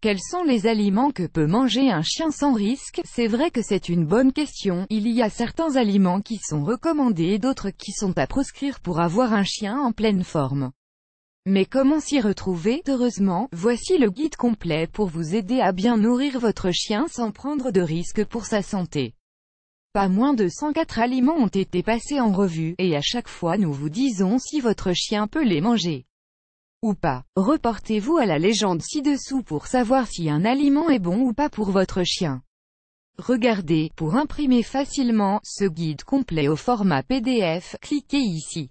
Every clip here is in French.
Quels sont les aliments que peut manger un chien sans risque C'est vrai que c'est une bonne question, il y a certains aliments qui sont recommandés et d'autres qui sont à proscrire pour avoir un chien en pleine forme. Mais comment s'y retrouver Heureusement, voici le guide complet pour vous aider à bien nourrir votre chien sans prendre de risques pour sa santé. Pas moins de 104 aliments ont été passés en revue, et à chaque fois nous vous disons si votre chien peut les manger ou pas. Reportez-vous à la légende ci-dessous pour savoir si un aliment est bon ou pas pour votre chien. Regardez, pour imprimer facilement, ce guide complet au format PDF, cliquez ici.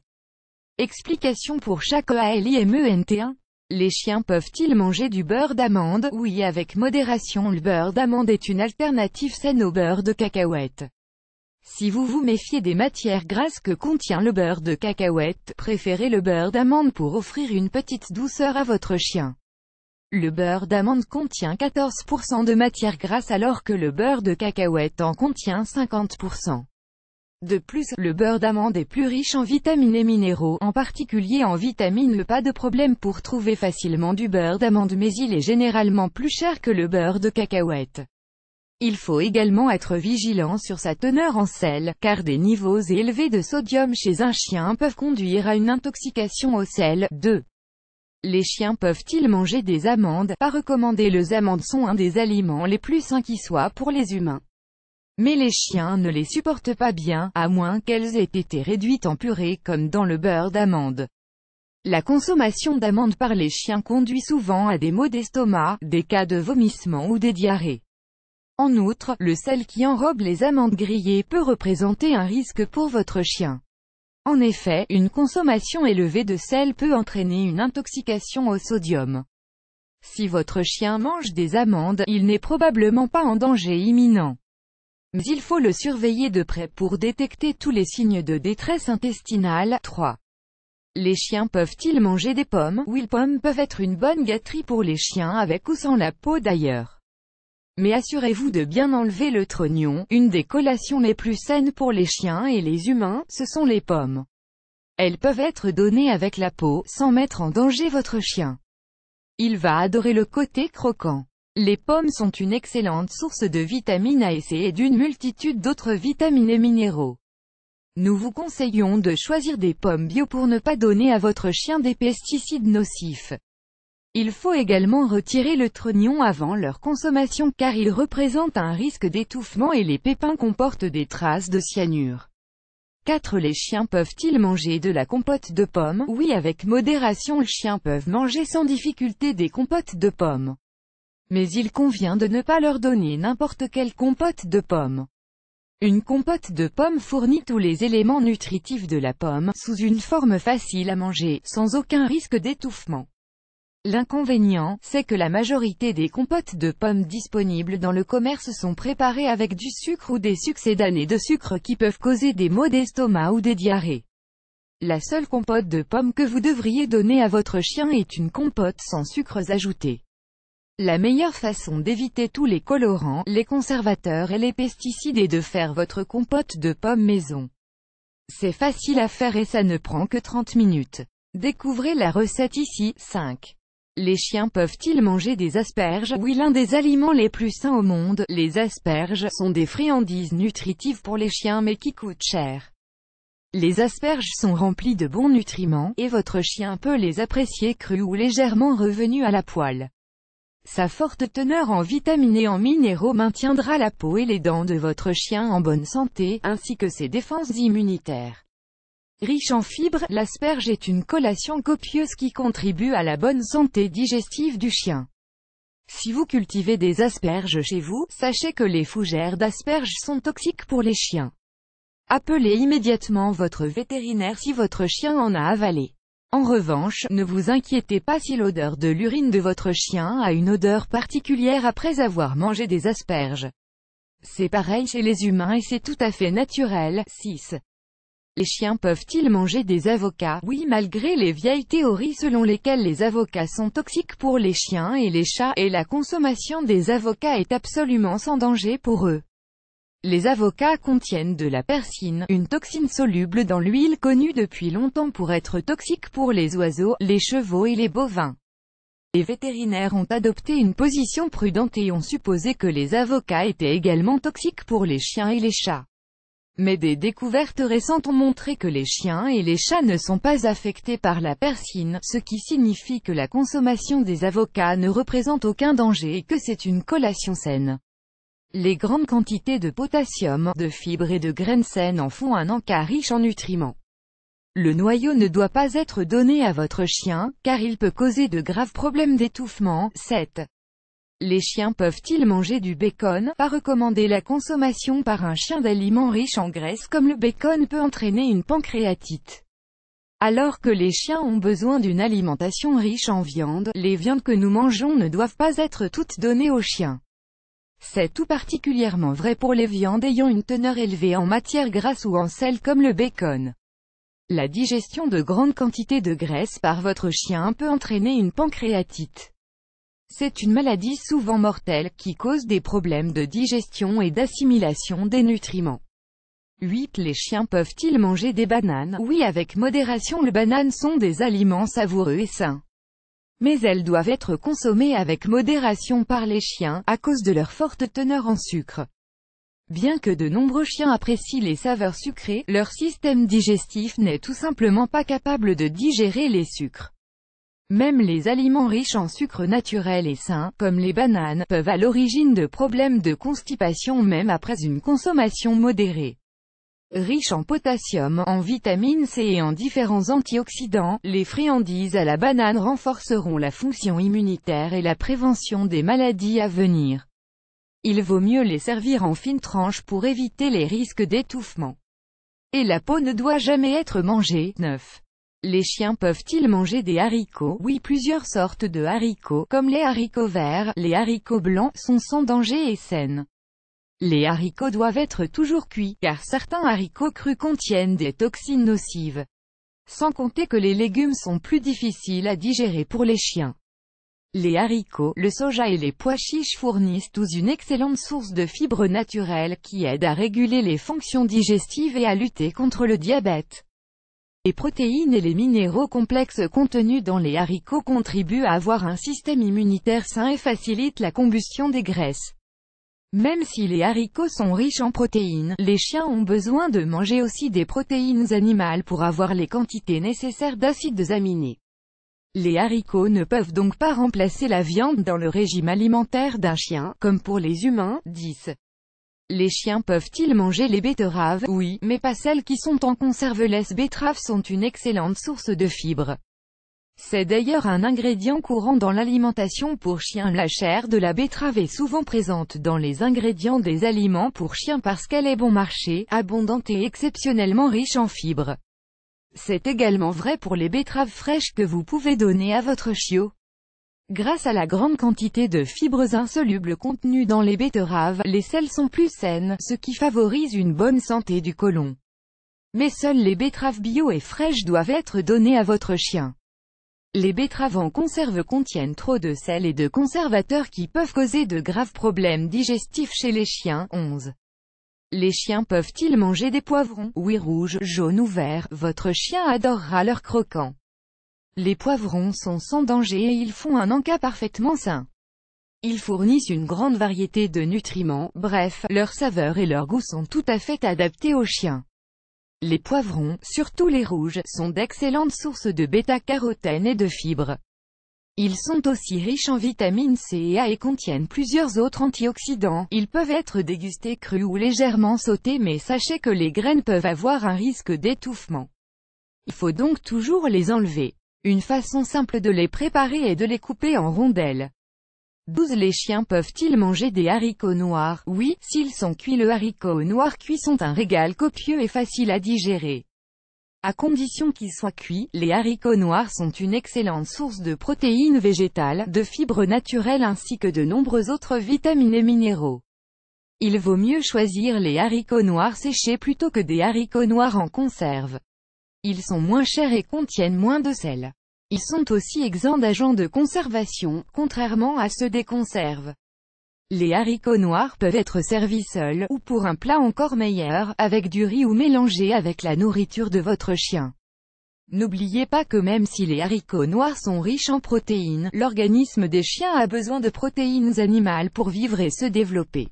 Explication pour chaque ALIMENT1. Les chiens peuvent-ils manger du beurre d'amande Oui avec modération le beurre d'amande est une alternative saine au beurre de cacahuète. Si vous vous méfiez des matières grasses que contient le beurre de cacahuète, préférez le beurre d'amande pour offrir une petite douceur à votre chien. Le beurre d'amande contient 14% de matière grasses alors que le beurre de cacahuète en contient 50%. De plus, le beurre d'amande est plus riche en vitamines et minéraux, en particulier en vitamines E. Pas de problème pour trouver facilement du beurre d'amande mais il est généralement plus cher que le beurre de cacahuète. Il faut également être vigilant sur sa teneur en sel, car des niveaux élevés de sodium chez un chien peuvent conduire à une intoxication au sel. 2. Les chiens peuvent-ils manger des amandes Pas recommandé les amandes sont un des aliments les plus sains qui soient pour les humains. Mais les chiens ne les supportent pas bien, à moins qu'elles aient été réduites en purée comme dans le beurre d'amande. La consommation d'amandes par les chiens conduit souvent à des maux d'estomac, des cas de vomissement ou des diarrhées. En outre, le sel qui enrobe les amandes grillées peut représenter un risque pour votre chien. En effet, une consommation élevée de sel peut entraîner une intoxication au sodium. Si votre chien mange des amandes, il n'est probablement pas en danger imminent. Mais il faut le surveiller de près pour détecter tous les signes de détresse intestinale. 3. Les chiens peuvent-ils manger des pommes Oui, les pommes peuvent être une bonne gâterie pour les chiens avec ou sans la peau d'ailleurs mais assurez-vous de bien enlever le trognon. Une des collations les plus saines pour les chiens et les humains, ce sont les pommes. Elles peuvent être données avec la peau, sans mettre en danger votre chien. Il va adorer le côté croquant. Les pommes sont une excellente source de vitamines A et C et d'une multitude d'autres vitamines et minéraux. Nous vous conseillons de choisir des pommes bio pour ne pas donner à votre chien des pesticides nocifs. Il faut également retirer le trognon avant leur consommation car il représente un risque d'étouffement et les pépins comportent des traces de cyanure. 4. Les chiens peuvent-ils manger de la compote de pommes Oui avec modération les chiens peuvent manger sans difficulté des compotes de pommes. Mais il convient de ne pas leur donner n'importe quelle compote de pommes. Une compote de pommes fournit tous les éléments nutritifs de la pomme, sous une forme facile à manger, sans aucun risque d'étouffement. L'inconvénient, c'est que la majorité des compotes de pommes disponibles dans le commerce sont préparées avec du sucre ou des d'années de sucre qui peuvent causer des maux d'estomac ou des diarrhées. La seule compote de pommes que vous devriez donner à votre chien est une compote sans sucres ajoutés. La meilleure façon d'éviter tous les colorants, les conservateurs et les pesticides est de faire votre compote de pommes maison. C'est facile à faire et ça ne prend que 30 minutes. Découvrez la recette ici, 5. Les chiens peuvent-ils manger des asperges Oui l'un des aliments les plus sains au monde, les asperges, sont des friandises nutritives pour les chiens mais qui coûtent cher. Les asperges sont remplies de bons nutriments, et votre chien peut les apprécier crus ou légèrement revenus à la poêle. Sa forte teneur en vitamines et en minéraux maintiendra la peau et les dents de votre chien en bonne santé, ainsi que ses défenses immunitaires. Riche en fibres, l'asperge est une collation copieuse qui contribue à la bonne santé digestive du chien. Si vous cultivez des asperges chez vous, sachez que les fougères d'asperges sont toxiques pour les chiens. Appelez immédiatement votre vétérinaire si votre chien en a avalé. En revanche, ne vous inquiétez pas si l'odeur de l'urine de votre chien a une odeur particulière après avoir mangé des asperges. C'est pareil chez les humains et c'est tout à fait naturel. 6. Les chiens peuvent-ils manger des avocats Oui malgré les vieilles théories selon lesquelles les avocats sont toxiques pour les chiens et les chats, et la consommation des avocats est absolument sans danger pour eux. Les avocats contiennent de la persine, une toxine soluble dans l'huile connue depuis longtemps pour être toxique pour les oiseaux, les chevaux et les bovins. Les vétérinaires ont adopté une position prudente et ont supposé que les avocats étaient également toxiques pour les chiens et les chats. Mais des découvertes récentes ont montré que les chiens et les chats ne sont pas affectés par la persine, ce qui signifie que la consommation des avocats ne représente aucun danger et que c'est une collation saine. Les grandes quantités de potassium, de fibres et de graines saines en font un encas riche en nutriments. Le noyau ne doit pas être donné à votre chien, car il peut causer de graves problèmes d'étouffement. 7. Les chiens peuvent-ils manger du bacon Pas recommander la consommation par un chien d'aliments riches en graisse comme le bacon peut entraîner une pancréatite. Alors que les chiens ont besoin d'une alimentation riche en viande, les viandes que nous mangeons ne doivent pas être toutes données aux chiens. C'est tout particulièrement vrai pour les viandes ayant une teneur élevée en matière grasse ou en sel comme le bacon. La digestion de grandes quantités de graisse par votre chien peut entraîner une pancréatite. C'est une maladie souvent mortelle, qui cause des problèmes de digestion et d'assimilation des nutriments. 8. Les chiens peuvent-ils manger des bananes Oui avec modération les bananes sont des aliments savoureux et sains. Mais elles doivent être consommées avec modération par les chiens, à cause de leur forte teneur en sucre. Bien que de nombreux chiens apprécient les saveurs sucrées, leur système digestif n'est tout simplement pas capable de digérer les sucres. Même les aliments riches en sucre naturel et sain, comme les bananes, peuvent à l'origine de problèmes de constipation même après une consommation modérée. Riches en potassium, en vitamine C et en différents antioxydants, les friandises à la banane renforceront la fonction immunitaire et la prévention des maladies à venir. Il vaut mieux les servir en fines tranches pour éviter les risques d'étouffement. Et la peau ne doit jamais être mangée. 9. Les chiens peuvent-ils manger des haricots Oui plusieurs sortes de haricots, comme les haricots verts, les haricots blancs, sont sans danger et saines. Les haricots doivent être toujours cuits, car certains haricots crus contiennent des toxines nocives. Sans compter que les légumes sont plus difficiles à digérer pour les chiens. Les haricots, le soja et les pois chiches fournissent tous une excellente source de fibres naturelles qui aident à réguler les fonctions digestives et à lutter contre le diabète. Les protéines et les minéraux complexes contenus dans les haricots contribuent à avoir un système immunitaire sain et facilitent la combustion des graisses. Même si les haricots sont riches en protéines, les chiens ont besoin de manger aussi des protéines animales pour avoir les quantités nécessaires d'acides aminés. Les haricots ne peuvent donc pas remplacer la viande dans le régime alimentaire d'un chien, comme pour les humains, 10. Les chiens peuvent-ils manger les betteraves Oui, mais pas celles qui sont en conserve. Les betteraves sont une excellente source de fibres. C'est d'ailleurs un ingrédient courant dans l'alimentation pour chiens. La chair de la betterave est souvent présente dans les ingrédients des aliments pour chiens parce qu'elle est bon marché, abondante et exceptionnellement riche en fibres. C'est également vrai pour les betteraves fraîches que vous pouvez donner à votre chiot. Grâce à la grande quantité de fibres insolubles contenues dans les betteraves, les sels sont plus saines, ce qui favorise une bonne santé du côlon. Mais seules les betteraves bio et fraîches doivent être données à votre chien. Les betteraves en conserve contiennent trop de sel et de conservateurs qui peuvent causer de graves problèmes digestifs chez les chiens. 11. Les chiens peuvent-ils manger des poivrons Oui rouge, jaune ou vert, votre chien adorera leur croquant. Les poivrons sont sans danger et ils font un encas parfaitement sain. Ils fournissent une grande variété de nutriments, bref, leur saveur et leur goût sont tout à fait adaptés aux chiens. Les poivrons, surtout les rouges, sont d'excellentes sources de bêta-carotène et de fibres. Ils sont aussi riches en vitamine C et A et contiennent plusieurs autres antioxydants. Ils peuvent être dégustés crus ou légèrement sautés mais sachez que les graines peuvent avoir un risque d'étouffement. Il faut donc toujours les enlever. Une façon simple de les préparer est de les couper en rondelles. 12. Les chiens peuvent-ils manger des haricots noirs Oui, s'ils sont cuits le haricot noir cuit sont un régal copieux et facile à digérer. À condition qu'ils soient cuits, les haricots noirs sont une excellente source de protéines végétales, de fibres naturelles ainsi que de nombreux autres vitamines et minéraux. Il vaut mieux choisir les haricots noirs séchés plutôt que des haricots noirs en conserve. Ils sont moins chers et contiennent moins de sel. Ils sont aussi exempts d'agents de conservation, contrairement à ceux des conserves. Les haricots noirs peuvent être servis seuls, ou pour un plat encore meilleur, avec du riz ou mélangés avec la nourriture de votre chien. N'oubliez pas que même si les haricots noirs sont riches en protéines, l'organisme des chiens a besoin de protéines animales pour vivre et se développer.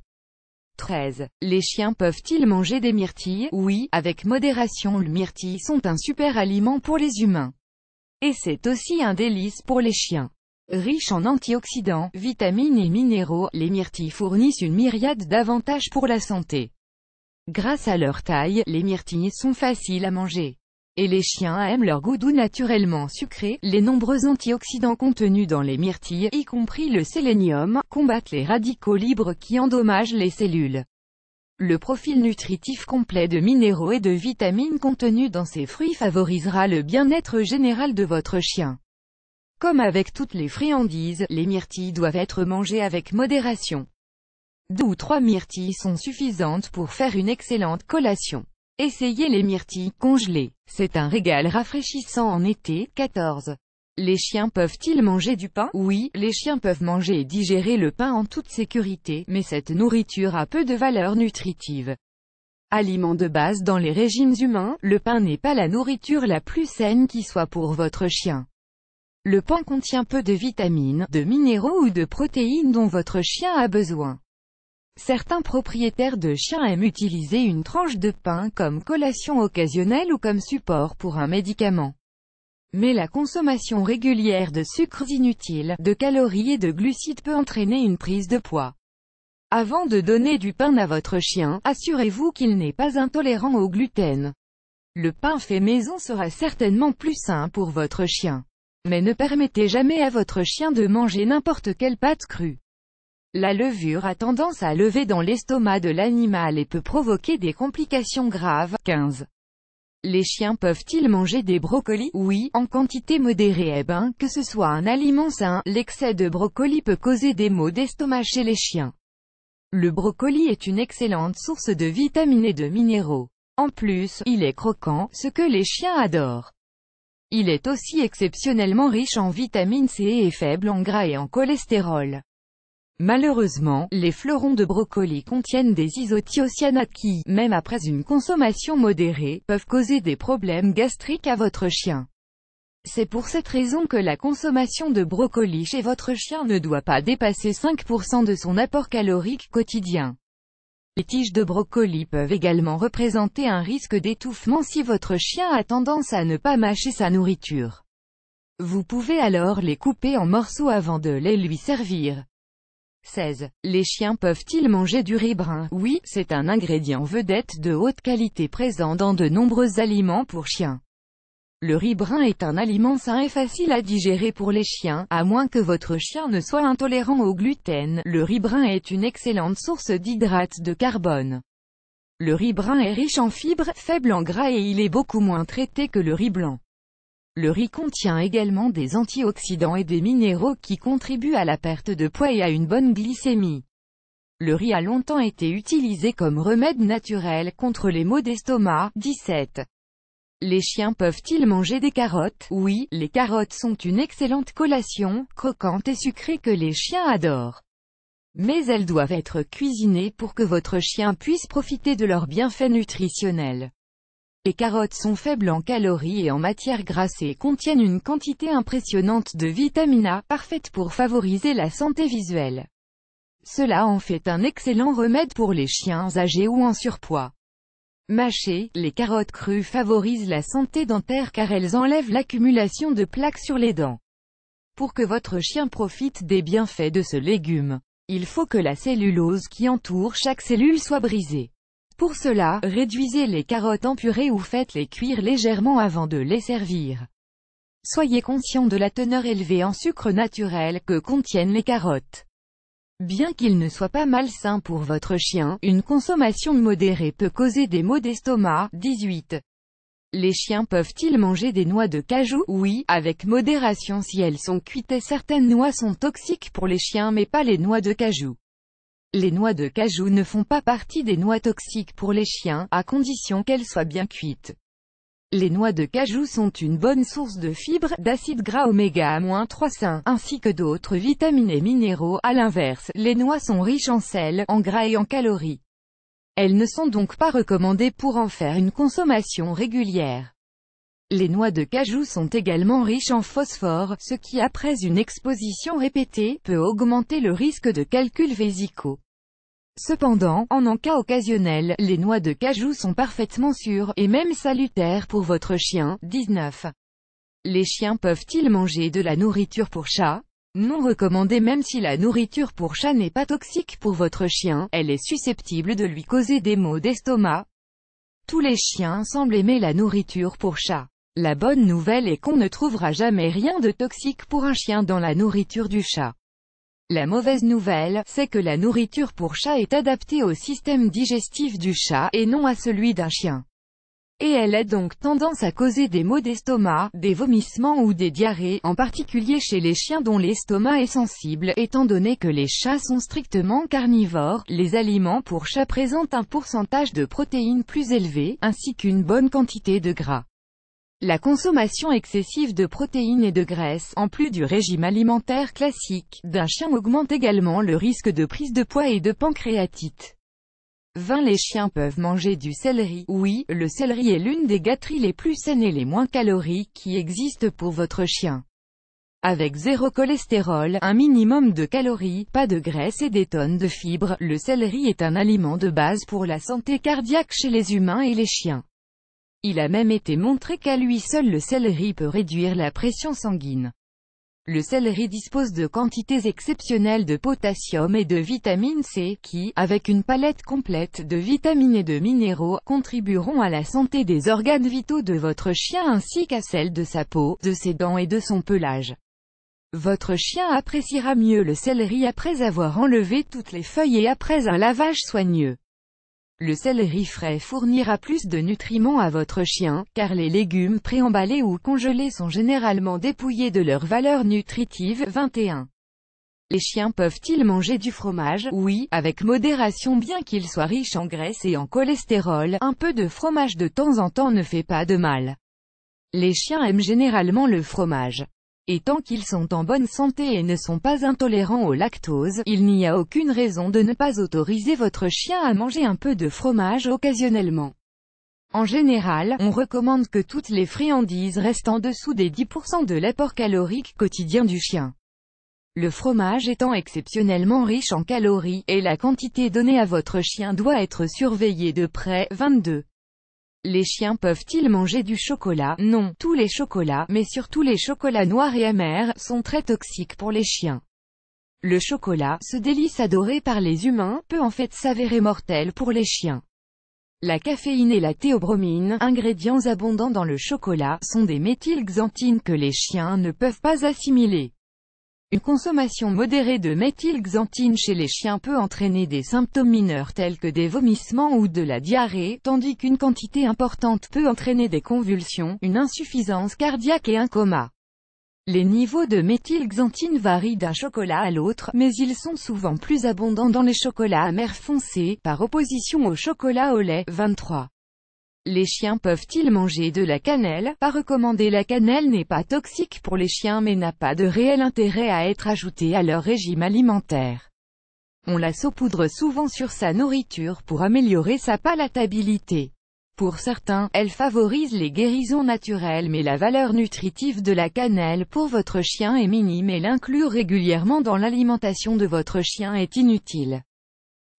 13. Les chiens peuvent-ils manger des myrtilles Oui, avec modération les myrtilles sont un super aliment pour les humains. Et c'est aussi un délice pour les chiens. Riche en antioxydants, vitamines et minéraux, les myrtilles fournissent une myriade d'avantages pour la santé. Grâce à leur taille, les myrtilles sont faciles à manger et les chiens aiment leur goût doux naturellement sucré. Les nombreux antioxydants contenus dans les myrtilles, y compris le sélénium, combattent les radicaux libres qui endommagent les cellules. Le profil nutritif complet de minéraux et de vitamines contenus dans ces fruits favorisera le bien-être général de votre chien. Comme avec toutes les friandises, les myrtilles doivent être mangées avec modération. Deux ou trois myrtilles sont suffisantes pour faire une excellente collation. Essayez les myrtilles congelées. C'est un régal rafraîchissant en été. 14. Les chiens peuvent-ils manger du pain Oui, les chiens peuvent manger et digérer le pain en toute sécurité, mais cette nourriture a peu de valeur nutritive. Aliment de base dans les régimes humains, le pain n'est pas la nourriture la plus saine qui soit pour votre chien. Le pain contient peu de vitamines, de minéraux ou de protéines dont votre chien a besoin. Certains propriétaires de chiens aiment utiliser une tranche de pain comme collation occasionnelle ou comme support pour un médicament. Mais la consommation régulière de sucres inutiles, de calories et de glucides peut entraîner une prise de poids. Avant de donner du pain à votre chien, assurez-vous qu'il n'est pas intolérant au gluten. Le pain fait maison sera certainement plus sain pour votre chien. Mais ne permettez jamais à votre chien de manger n'importe quelle pâte crue. La levure a tendance à lever dans l'estomac de l'animal et peut provoquer des complications graves. 15. Les chiens peuvent-ils manger des brocolis Oui, en quantité modérée eh ben, que ce soit un aliment sain, l'excès de brocoli peut causer des maux d'estomac chez les chiens. Le brocoli est une excellente source de vitamines et de minéraux. En plus, il est croquant, ce que les chiens adorent. Il est aussi exceptionnellement riche en vitamine C et faible en gras et en cholestérol. Malheureusement, les fleurons de brocoli contiennent des isothiocyanates qui, même après une consommation modérée, peuvent causer des problèmes gastriques à votre chien. C'est pour cette raison que la consommation de brocoli chez votre chien ne doit pas dépasser 5% de son apport calorique quotidien. Les tiges de brocoli peuvent également représenter un risque d'étouffement si votre chien a tendance à ne pas mâcher sa nourriture. Vous pouvez alors les couper en morceaux avant de les lui servir. 16. Les chiens peuvent-ils manger du riz brun Oui, c'est un ingrédient vedette de haute qualité présent dans de nombreux aliments pour chiens. Le riz brun est un aliment sain et facile à digérer pour les chiens, à moins que votre chien ne soit intolérant au gluten. Le riz brun est une excellente source d'hydrates de carbone. Le riz brun est riche en fibres, faible en gras et il est beaucoup moins traité que le riz blanc. Le riz contient également des antioxydants et des minéraux qui contribuent à la perte de poids et à une bonne glycémie. Le riz a longtemps été utilisé comme remède naturel contre les maux d'estomac. 17. Les chiens peuvent-ils manger des carottes Oui, les carottes sont une excellente collation, croquante et sucrée que les chiens adorent. Mais elles doivent être cuisinées pour que votre chien puisse profiter de leurs bienfaits nutritionnels. Les carottes sont faibles en calories et en matière grassée et contiennent une quantité impressionnante de vitamine A, parfaite pour favoriser la santé visuelle. Cela en fait un excellent remède pour les chiens âgés ou en surpoids. Mâcher, les carottes crues favorisent la santé dentaire car elles enlèvent l'accumulation de plaques sur les dents. Pour que votre chien profite des bienfaits de ce légume, il faut que la cellulose qui entoure chaque cellule soit brisée. Pour cela, réduisez les carottes empurées ou faites-les cuire légèrement avant de les servir. Soyez conscient de la teneur élevée en sucre naturel que contiennent les carottes. Bien qu'ils ne soit pas malsain pour votre chien, une consommation modérée peut causer des maux d'estomac. 18. Les chiens peuvent-ils manger des noix de cajou Oui, avec modération si elles sont cuites. Certaines noix sont toxiques pour les chiens mais pas les noix de cajou. Les noix de cajou ne font pas partie des noix toxiques pour les chiens, à condition qu'elles soient bien cuites. Les noix de cajou sont une bonne source de fibres, d'acides gras oméga-3 ainsi que d'autres vitamines et minéraux. À l'inverse, les noix sont riches en sel, en gras et en calories. Elles ne sont donc pas recommandées pour en faire une consommation régulière. Les noix de cajou sont également riches en phosphore, ce qui après une exposition répétée, peut augmenter le risque de calculs vésicaux. Cependant, en en cas occasionnel, les noix de cajou sont parfaitement sûres, et même salutaires pour votre chien. 19. Les chiens peuvent-ils manger de la nourriture pour chat Non recommandé même si la nourriture pour chat n'est pas toxique pour votre chien, elle est susceptible de lui causer des maux d'estomac. Tous les chiens semblent aimer la nourriture pour chat. La bonne nouvelle est qu'on ne trouvera jamais rien de toxique pour un chien dans la nourriture du chat. La mauvaise nouvelle, c'est que la nourriture pour chat est adaptée au système digestif du chat, et non à celui d'un chien. Et elle a donc tendance à causer des maux d'estomac, des vomissements ou des diarrhées, en particulier chez les chiens dont l'estomac est sensible, étant donné que les chats sont strictement carnivores, les aliments pour chats présentent un pourcentage de protéines plus élevé, ainsi qu'une bonne quantité de gras. La consommation excessive de protéines et de graisses, en plus du régime alimentaire classique, d'un chien augmente également le risque de prise de poids et de pancréatite. 20. Les chiens peuvent manger du céleri. Oui, le céleri est l'une des gâteries les plus saines et les moins caloriques qui existent pour votre chien. Avec zéro cholestérol, un minimum de calories, pas de graisse et des tonnes de fibres, le céleri est un aliment de base pour la santé cardiaque chez les humains et les chiens. Il a même été montré qu'à lui seul le céleri peut réduire la pression sanguine. Le céleri dispose de quantités exceptionnelles de potassium et de vitamine C, qui, avec une palette complète de vitamines et de minéraux, contribueront à la santé des organes vitaux de votre chien ainsi qu'à celle de sa peau, de ses dents et de son pelage. Votre chien appréciera mieux le céleri après avoir enlevé toutes les feuilles et après un lavage soigneux. Le céleri frais fournira plus de nutriments à votre chien, car les légumes préemballés ou congelés sont généralement dépouillés de leur valeur nutritive. 21. Les chiens peuvent-ils manger du fromage Oui, avec modération bien qu'il soit riche en graisse et en cholestérol, un peu de fromage de temps en temps ne fait pas de mal. Les chiens aiment généralement le fromage. Et tant qu'ils sont en bonne santé et ne sont pas intolérants au lactose, il n'y a aucune raison de ne pas autoriser votre chien à manger un peu de fromage occasionnellement. En général, on recommande que toutes les friandises restent en dessous des 10% de l'apport calorique quotidien du chien. Le fromage étant exceptionnellement riche en calories, et la quantité donnée à votre chien doit être surveillée de près, 22. Les chiens peuvent-ils manger du chocolat Non, tous les chocolats, mais surtout les chocolats noirs et amers, sont très toxiques pour les chiens. Le chocolat, ce délice adoré par les humains, peut en fait s'avérer mortel pour les chiens. La caféine et la théobromine, ingrédients abondants dans le chocolat, sont des méthylxanthines que les chiens ne peuvent pas assimiler. Une consommation modérée de méthylxanthine chez les chiens peut entraîner des symptômes mineurs tels que des vomissements ou de la diarrhée, tandis qu'une quantité importante peut entraîner des convulsions, une insuffisance cardiaque et un coma. Les niveaux de méthylxanthine varient d'un chocolat à l'autre, mais ils sont souvent plus abondants dans les chocolats amers foncés, par opposition au chocolat au lait, 23. Les chiens peuvent-ils manger de la cannelle Pas recommandé la cannelle n'est pas toxique pour les chiens mais n'a pas de réel intérêt à être ajoutée à leur régime alimentaire. On la saupoudre souvent sur sa nourriture pour améliorer sa palatabilité. Pour certains, elle favorise les guérisons naturelles mais la valeur nutritive de la cannelle pour votre chien est minime et l'inclure régulièrement dans l'alimentation de votre chien est inutile.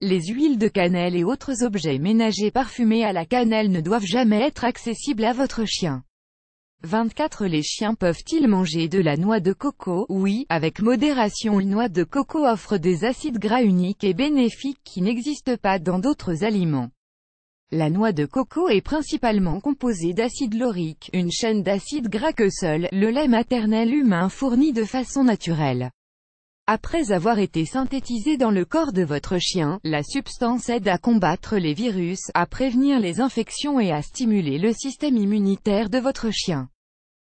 Les huiles de cannelle et autres objets ménagers parfumés à la cannelle ne doivent jamais être accessibles à votre chien. 24 Les chiens peuvent-ils manger de la noix de coco Oui, avec modération Une noix de coco offre des acides gras uniques et bénéfiques qui n'existent pas dans d'autres aliments. La noix de coco est principalement composée d'acide laurique, une chaîne d'acides gras que seul, le lait maternel humain fournit de façon naturelle. Après avoir été synthétisée dans le corps de votre chien, la substance aide à combattre les virus, à prévenir les infections et à stimuler le système immunitaire de votre chien.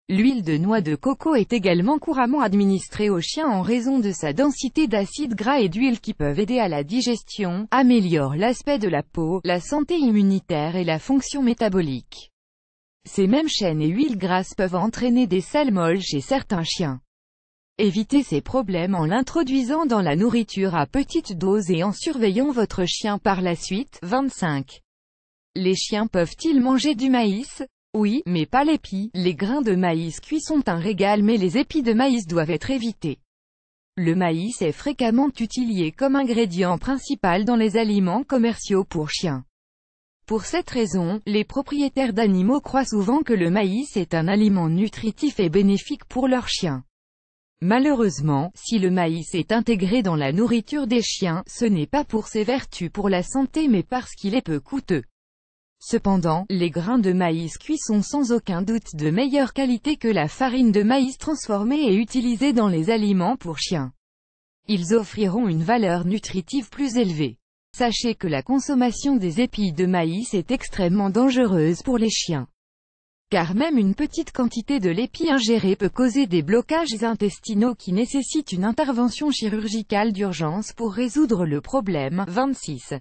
L'huile de noix de coco est également couramment administrée aux chiens en raison de sa densité d'acides gras et d'huile qui peuvent aider à la digestion, améliorent l'aspect de la peau, la santé immunitaire et la fonction métabolique. Ces mêmes chaînes et huiles grasses peuvent entraîner des selles molles chez certains chiens. Évitez ces problèmes en l'introduisant dans la nourriture à petite dose et en surveillant votre chien par la suite. 25. Les chiens peuvent-ils manger du maïs Oui, mais pas l'épi. Les grains de maïs cuits sont un régal mais les épis de maïs doivent être évités. Le maïs est fréquemment utilisé comme ingrédient principal dans les aliments commerciaux pour chiens. Pour cette raison, les propriétaires d'animaux croient souvent que le maïs est un aliment nutritif et bénéfique pour leurs chiens. Malheureusement, si le maïs est intégré dans la nourriture des chiens, ce n'est pas pour ses vertus pour la santé mais parce qu'il est peu coûteux. Cependant, les grains de maïs cuits sont sans aucun doute de meilleure qualité que la farine de maïs transformée et utilisée dans les aliments pour chiens. Ils offriront une valeur nutritive plus élevée. Sachez que la consommation des épis de maïs est extrêmement dangereuse pour les chiens car même une petite quantité de l'épi ingéré peut causer des blocages intestinaux qui nécessitent une intervention chirurgicale d'urgence pour résoudre le problème. 26.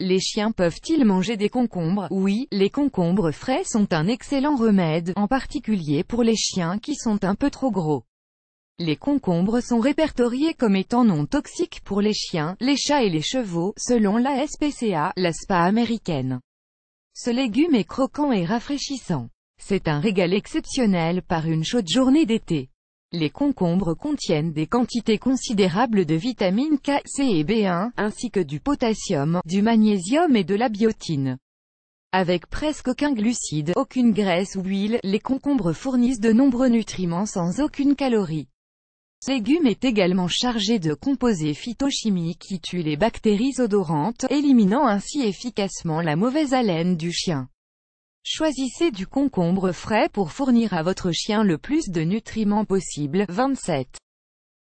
Les chiens peuvent-ils manger des concombres Oui, les concombres frais sont un excellent remède, en particulier pour les chiens qui sont un peu trop gros. Les concombres sont répertoriés comme étant non toxiques pour les chiens, les chats et les chevaux, selon la SPCA, la SPA américaine. Ce légume est croquant et rafraîchissant. C'est un régal exceptionnel par une chaude journée d'été. Les concombres contiennent des quantités considérables de vitamines K, C et B1, ainsi que du potassium, du magnésium et de la biotine. Avec presque aucun glucide, aucune graisse ou huile, les concombres fournissent de nombreux nutriments sans aucune calorie. Ce est également chargé de composés phytochimiques qui tuent les bactéries odorantes, éliminant ainsi efficacement la mauvaise haleine du chien. Choisissez du concombre frais pour fournir à votre chien le plus de nutriments possible. 27.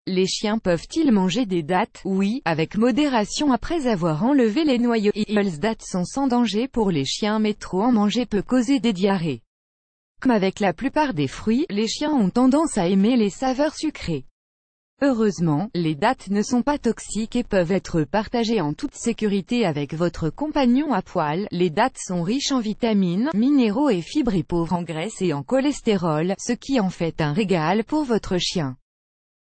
Les chiens peuvent-ils manger des dattes Oui, avec modération après avoir enlevé les noyaux. Les dattes sont sans danger pour les chiens mais trop en manger peut causer des diarrhées. Comme avec la plupart des fruits, les chiens ont tendance à aimer les saveurs sucrées. Heureusement, les dates ne sont pas toxiques et peuvent être partagées en toute sécurité avec votre compagnon à poil. Les dates sont riches en vitamines, minéraux et fibres et pauvres en graisse et en cholestérol, ce qui en fait un régal pour votre chien.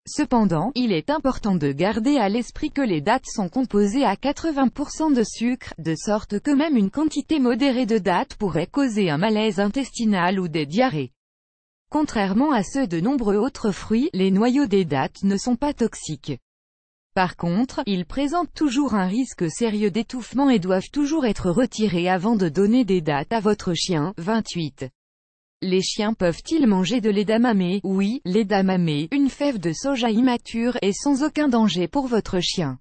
Cependant, il est important de garder à l'esprit que les dates sont composées à 80% de sucre, de sorte que même une quantité modérée de dates pourrait causer un malaise intestinal ou des diarrhées. Contrairement à ceux de nombreux autres fruits, les noyaux des dattes ne sont pas toxiques. Par contre, ils présentent toujours un risque sérieux d'étouffement et doivent toujours être retirés avant de donner des dates à votre chien. 28. Les chiens peuvent-ils manger de l'edamame Oui, l'edamame, une fève de soja immature, est sans aucun danger pour votre chien.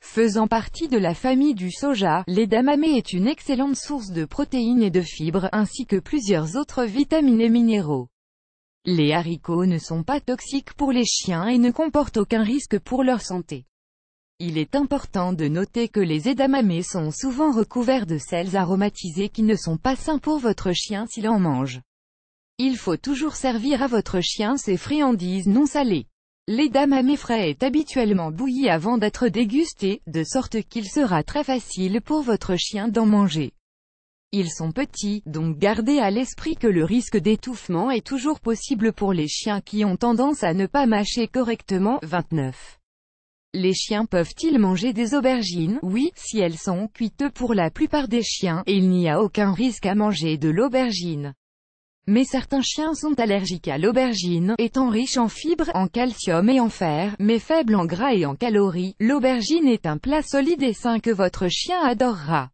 Faisant partie de la famille du soja, l'edamame est une excellente source de protéines et de fibres, ainsi que plusieurs autres vitamines et minéraux. Les haricots ne sont pas toxiques pour les chiens et ne comportent aucun risque pour leur santé. Il est important de noter que les edamamés sont souvent recouverts de sels aromatisés qui ne sont pas sains pour votre chien s'il en mange. Il faut toujours servir à votre chien ces friandises non salées. L'edamame frais est habituellement bouilli avant d'être dégusté, de sorte qu'il sera très facile pour votre chien d'en manger. Ils sont petits, donc gardez à l'esprit que le risque d'étouffement est toujours possible pour les chiens qui ont tendance à ne pas mâcher correctement. 29. Les chiens peuvent-ils manger des aubergines Oui, si elles sont cuites pour la plupart des chiens, il n'y a aucun risque à manger de l'aubergine. Mais certains chiens sont allergiques à l'aubergine, étant riche en fibres, en calcium et en fer, mais faible en gras et en calories. L'aubergine est un plat solide et sain que votre chien adorera.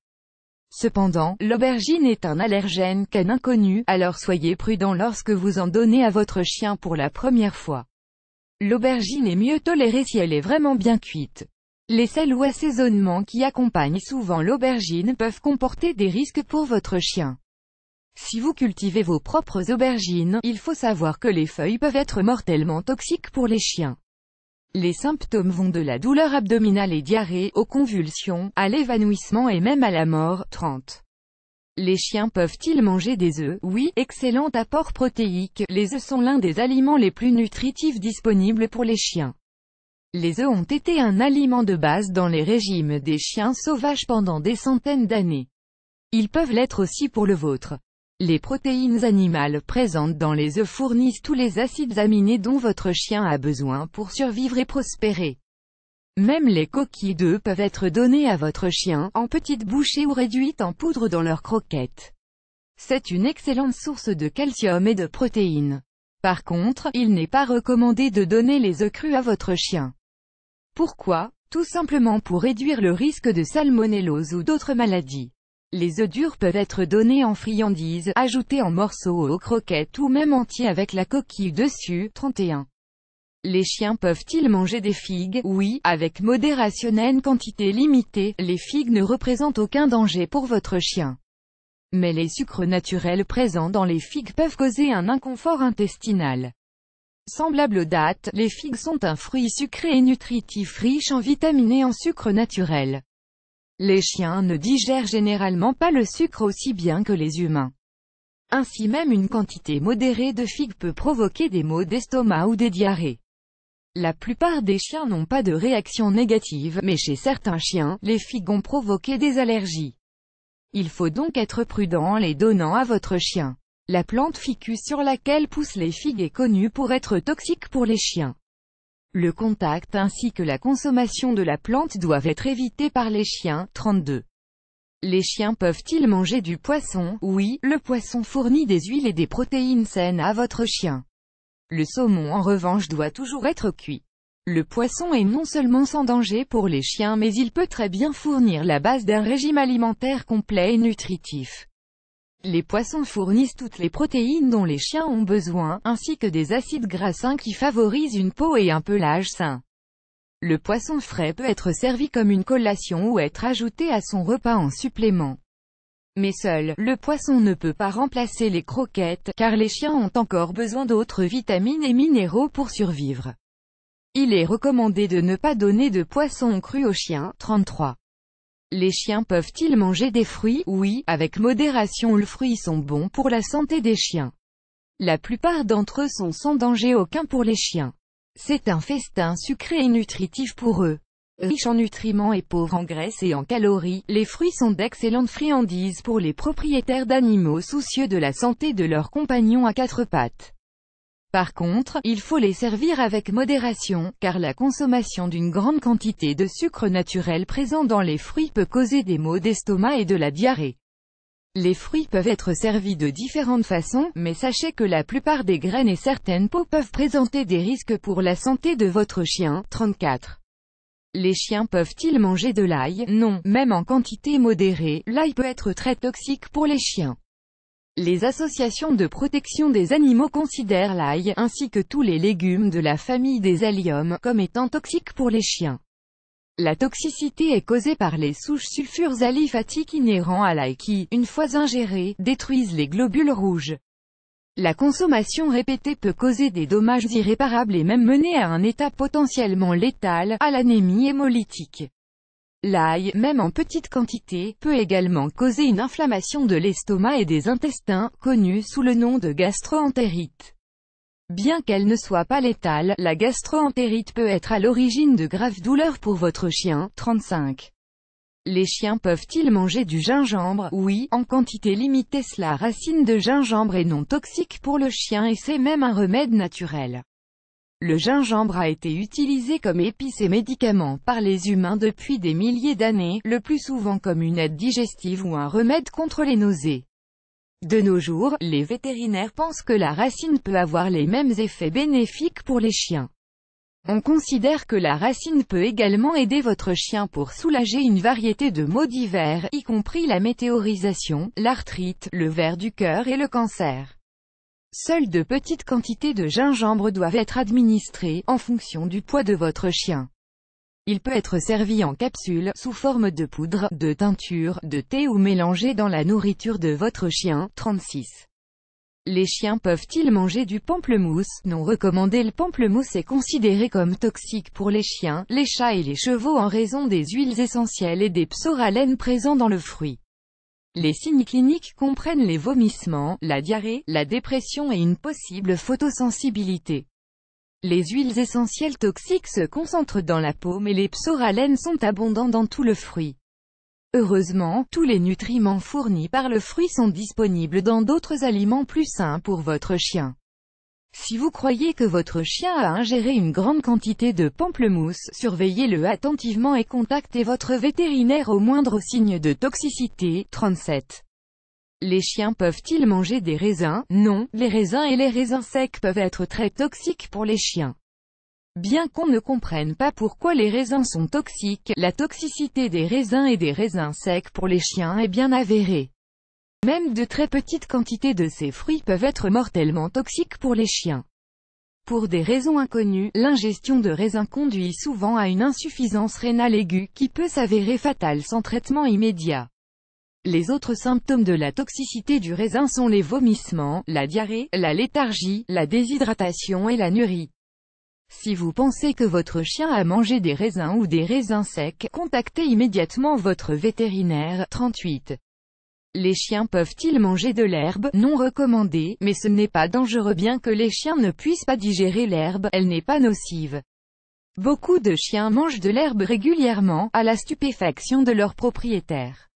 Cependant, l'aubergine est un allergène qu'un inconnu, alors soyez prudent lorsque vous en donnez à votre chien pour la première fois. L'aubergine est mieux tolérée si elle est vraiment bien cuite. Les sels ou assaisonnements qui accompagnent souvent l'aubergine peuvent comporter des risques pour votre chien. Si vous cultivez vos propres aubergines, il faut savoir que les feuilles peuvent être mortellement toxiques pour les chiens. Les symptômes vont de la douleur abdominale et diarrhée, aux convulsions, à l'évanouissement et même à la mort. 30. Les chiens peuvent-ils manger des œufs Oui, excellent apport protéique, les œufs sont l'un des aliments les plus nutritifs disponibles pour les chiens. Les œufs ont été un aliment de base dans les régimes des chiens sauvages pendant des centaines d'années. Ils peuvent l'être aussi pour le vôtre. Les protéines animales présentes dans les œufs fournissent tous les acides aminés dont votre chien a besoin pour survivre et prospérer. Même les coquilles d'œufs peuvent être données à votre chien, en petites bouchées ou réduites en poudre dans leurs croquettes. C'est une excellente source de calcium et de protéines. Par contre, il n'est pas recommandé de donner les œufs crus à votre chien. Pourquoi Tout simplement pour réduire le risque de salmonellose ou d'autres maladies. Les œufs durs peuvent être donnés en friandises, ajoutés en morceaux aux croquettes ou même entiers avec la coquille dessus. 31. Les chiens peuvent-ils manger des figues Oui, avec modération quantité limitée, les figues ne représentent aucun danger pour votre chien. Mais les sucres naturels présents dans les figues peuvent causer un inconfort intestinal. Semblable aux dates, les figues sont un fruit sucré et nutritif riche en vitamines et en sucres naturels. Les chiens ne digèrent généralement pas le sucre aussi bien que les humains. Ainsi même une quantité modérée de figues peut provoquer des maux d'estomac ou des diarrhées. La plupart des chiens n'ont pas de réaction négative, mais chez certains chiens, les figues ont provoqué des allergies. Il faut donc être prudent en les donnant à votre chien. La plante ficus sur laquelle poussent les figues est connue pour être toxique pour les chiens. Le contact ainsi que la consommation de la plante doivent être évités par les chiens. 32. Les chiens peuvent-ils manger du poisson Oui, le poisson fournit des huiles et des protéines saines à votre chien. Le saumon en revanche doit toujours être cuit. Le poisson est non seulement sans danger pour les chiens mais il peut très bien fournir la base d'un régime alimentaire complet et nutritif. Les poissons fournissent toutes les protéines dont les chiens ont besoin, ainsi que des acides gras sains qui favorisent une peau et un pelage sain. Le poisson frais peut être servi comme une collation ou être ajouté à son repas en supplément. Mais seul, le poisson ne peut pas remplacer les croquettes, car les chiens ont encore besoin d'autres vitamines et minéraux pour survivre. Il est recommandé de ne pas donner de poisson cru aux chiens, 33. Les chiens peuvent-ils manger des fruits Oui, avec modération Les fruits sont bons pour la santé des chiens. La plupart d'entre eux sont sans danger aucun pour les chiens. C'est un festin sucré et nutritif pour eux. Riches en nutriments et pauvres en graisse et en calories, les fruits sont d'excellentes friandises pour les propriétaires d'animaux soucieux de la santé de leurs compagnons à quatre pattes. Par contre, il faut les servir avec modération, car la consommation d'une grande quantité de sucre naturel présent dans les fruits peut causer des maux d'estomac et de la diarrhée. Les fruits peuvent être servis de différentes façons, mais sachez que la plupart des graines et certaines peaux peuvent présenter des risques pour la santé de votre chien. 34. Les chiens peuvent-ils manger de l'ail Non, même en quantité modérée, l'ail peut être très toxique pour les chiens. Les associations de protection des animaux considèrent l'ail, ainsi que tous les légumes de la famille des alliums, comme étant toxiques pour les chiens. La toxicité est causée par les souches sulfures aliphatiques inhérents à l'ail qui, une fois ingérées, détruisent les globules rouges. La consommation répétée peut causer des dommages irréparables et même mener à un état potentiellement létal, à l'anémie hémolytique. L'ail, même en petite quantité, peut également causer une inflammation de l'estomac et des intestins, connue sous le nom de gastroentérite. Bien qu'elle ne soit pas létale, la gastroentérite peut être à l'origine de graves douleurs pour votre chien. 35. Les chiens peuvent-ils manger du gingembre Oui, en quantité limitée. cela racine de gingembre est non toxique pour le chien et c'est même un remède naturel. Le gingembre a été utilisé comme épice et médicament par les humains depuis des milliers d'années, le plus souvent comme une aide digestive ou un remède contre les nausées. De nos jours, les vétérinaires pensent que la racine peut avoir les mêmes effets bénéfiques pour les chiens. On considère que la racine peut également aider votre chien pour soulager une variété de maux divers, y compris la météorisation, l'arthrite, le ver du cœur et le cancer. Seules de petites quantités de gingembre doivent être administrées, en fonction du poids de votre chien. Il peut être servi en capsule, sous forme de poudre, de teinture, de thé ou mélangé dans la nourriture de votre chien. 36. Les chiens peuvent-ils manger du pamplemousse Non recommandé le pamplemousse est considéré comme toxique pour les chiens, les chats et les chevaux en raison des huiles essentielles et des psoralènes présents dans le fruit. Les signes cliniques comprennent les vomissements, la diarrhée, la dépression et une possible photosensibilité. Les huiles essentielles toxiques se concentrent dans la peau et les psoralènes sont abondants dans tout le fruit. Heureusement, tous les nutriments fournis par le fruit sont disponibles dans d'autres aliments plus sains pour votre chien. Si vous croyez que votre chien a ingéré une grande quantité de pamplemousse, surveillez-le attentivement et contactez votre vétérinaire au moindre signe de toxicité. 37. Les chiens peuvent-ils manger des raisins Non, les raisins et les raisins secs peuvent être très toxiques pour les chiens. Bien qu'on ne comprenne pas pourquoi les raisins sont toxiques, la toxicité des raisins et des raisins secs pour les chiens est bien avérée. Même de très petites quantités de ces fruits peuvent être mortellement toxiques pour les chiens. Pour des raisons inconnues, l'ingestion de raisins conduit souvent à une insuffisance rénale aiguë qui peut s'avérer fatale sans traitement immédiat. Les autres symptômes de la toxicité du raisin sont les vomissements, la diarrhée, la léthargie, la déshydratation et la nurie. Si vous pensez que votre chien a mangé des raisins ou des raisins secs, contactez immédiatement votre vétérinaire. 38. Les chiens peuvent-ils manger de l'herbe Non recommandée, mais ce n'est pas dangereux bien que les chiens ne puissent pas digérer l'herbe, elle n'est pas nocive. Beaucoup de chiens mangent de l'herbe régulièrement, à la stupéfaction de leurs propriétaires.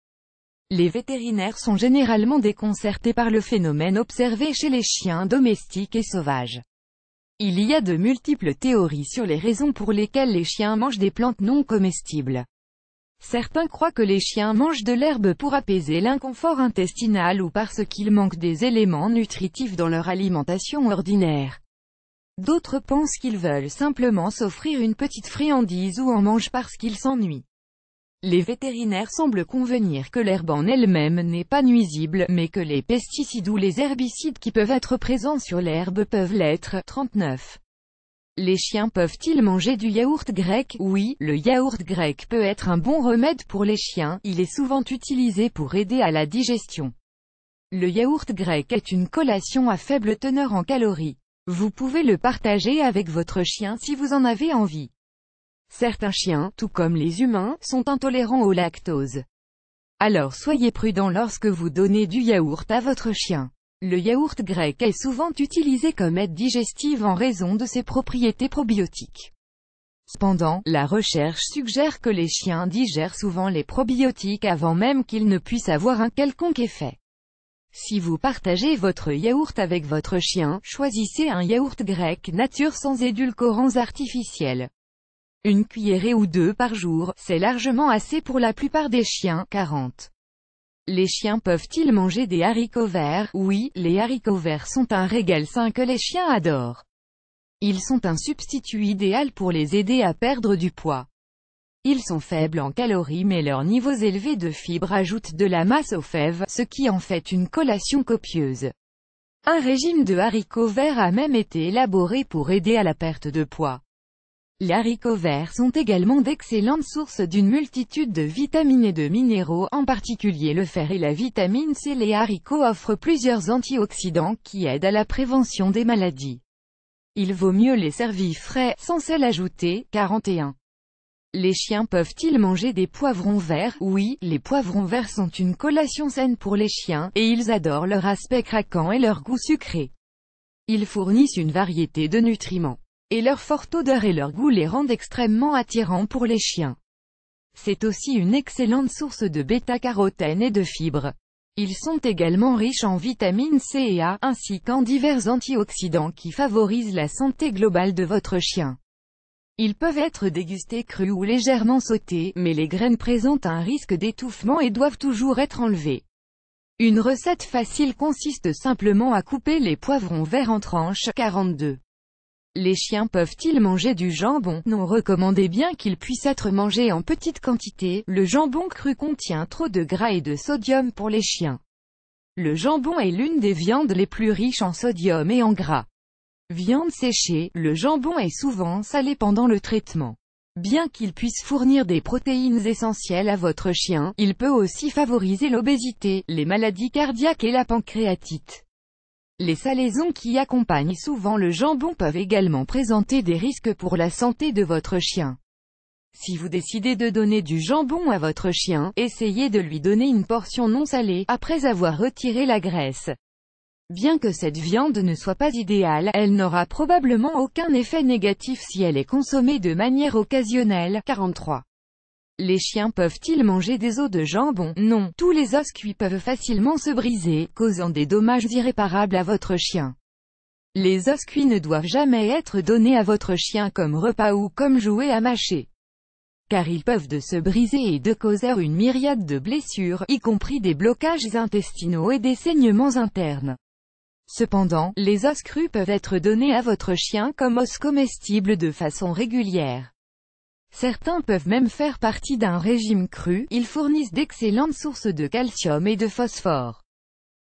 Les vétérinaires sont généralement déconcertés par le phénomène observé chez les chiens domestiques et sauvages. Il y a de multiples théories sur les raisons pour lesquelles les chiens mangent des plantes non comestibles. Certains croient que les chiens mangent de l'herbe pour apaiser l'inconfort intestinal ou parce qu'ils manquent des éléments nutritifs dans leur alimentation ordinaire. D'autres pensent qu'ils veulent simplement s'offrir une petite friandise ou en mangent parce qu'ils s'ennuient. Les vétérinaires semblent convenir que l'herbe en elle-même n'est pas nuisible, mais que les pesticides ou les herbicides qui peuvent être présents sur l'herbe peuvent l'être. 39. Les chiens peuvent-ils manger du yaourt grec Oui, le yaourt grec peut être un bon remède pour les chiens, il est souvent utilisé pour aider à la digestion. Le yaourt grec est une collation à faible teneur en calories. Vous pouvez le partager avec votre chien si vous en avez envie. Certains chiens, tout comme les humains, sont intolérants au lactose. Alors soyez prudent lorsque vous donnez du yaourt à votre chien. Le yaourt grec est souvent utilisé comme aide digestive en raison de ses propriétés probiotiques. Cependant, la recherche suggère que les chiens digèrent souvent les probiotiques avant même qu'ils ne puissent avoir un quelconque effet. Si vous partagez votre yaourt avec votre chien, choisissez un yaourt grec nature sans édulcorants artificiels. Une cuillerée ou deux par jour, c'est largement assez pour la plupart des chiens, 40. Les chiens peuvent-ils manger des haricots verts Oui, les haricots verts sont un régal sain que les chiens adorent. Ils sont un substitut idéal pour les aider à perdre du poids. Ils sont faibles en calories mais leurs niveaux élevés de fibres ajoutent de la masse aux fèves, ce qui en fait une collation copieuse. Un régime de haricots verts a même été élaboré pour aider à la perte de poids. Les haricots verts sont également d'excellentes sources d'une multitude de vitamines et de minéraux, en particulier le fer et la vitamine C. Les haricots offrent plusieurs antioxydants qui aident à la prévention des maladies. Il vaut mieux les servir frais, sans sel ajouté, 41. Les chiens peuvent-ils manger des poivrons verts Oui, les poivrons verts sont une collation saine pour les chiens, et ils adorent leur aspect craquant et leur goût sucré. Ils fournissent une variété de nutriments et leur forte odeur et leur goût les rendent extrêmement attirants pour les chiens. C'est aussi une excellente source de bêta-carotène et de fibres. Ils sont également riches en vitamines C et A, ainsi qu'en divers antioxydants qui favorisent la santé globale de votre chien. Ils peuvent être dégustés crus ou légèrement sautés, mais les graines présentent un risque d'étouffement et doivent toujours être enlevées. Une recette facile consiste simplement à couper les poivrons verts en tranches 42. Les chiens peuvent-ils manger du jambon Non recommandez bien qu'il puisse être mangé en petite quantité, le jambon cru contient trop de gras et de sodium pour les chiens. Le jambon est l'une des viandes les plus riches en sodium et en gras. Viande séchée, le jambon est souvent salé pendant le traitement. Bien qu'il puisse fournir des protéines essentielles à votre chien, il peut aussi favoriser l'obésité, les maladies cardiaques et la pancréatite. Les salaisons qui accompagnent souvent le jambon peuvent également présenter des risques pour la santé de votre chien. Si vous décidez de donner du jambon à votre chien, essayez de lui donner une portion non salée, après avoir retiré la graisse. Bien que cette viande ne soit pas idéale, elle n'aura probablement aucun effet négatif si elle est consommée de manière occasionnelle. 43. Les chiens peuvent-ils manger des os de jambon Non, tous les os cuits peuvent facilement se briser, causant des dommages irréparables à votre chien. Les os cuits ne doivent jamais être donnés à votre chien comme repas ou comme jouet à mâcher. Car ils peuvent de se briser et de causer une myriade de blessures, y compris des blocages intestinaux et des saignements internes. Cependant, les os crus peuvent être donnés à votre chien comme os comestibles de façon régulière. Certains peuvent même faire partie d'un régime cru, ils fournissent d'excellentes sources de calcium et de phosphore.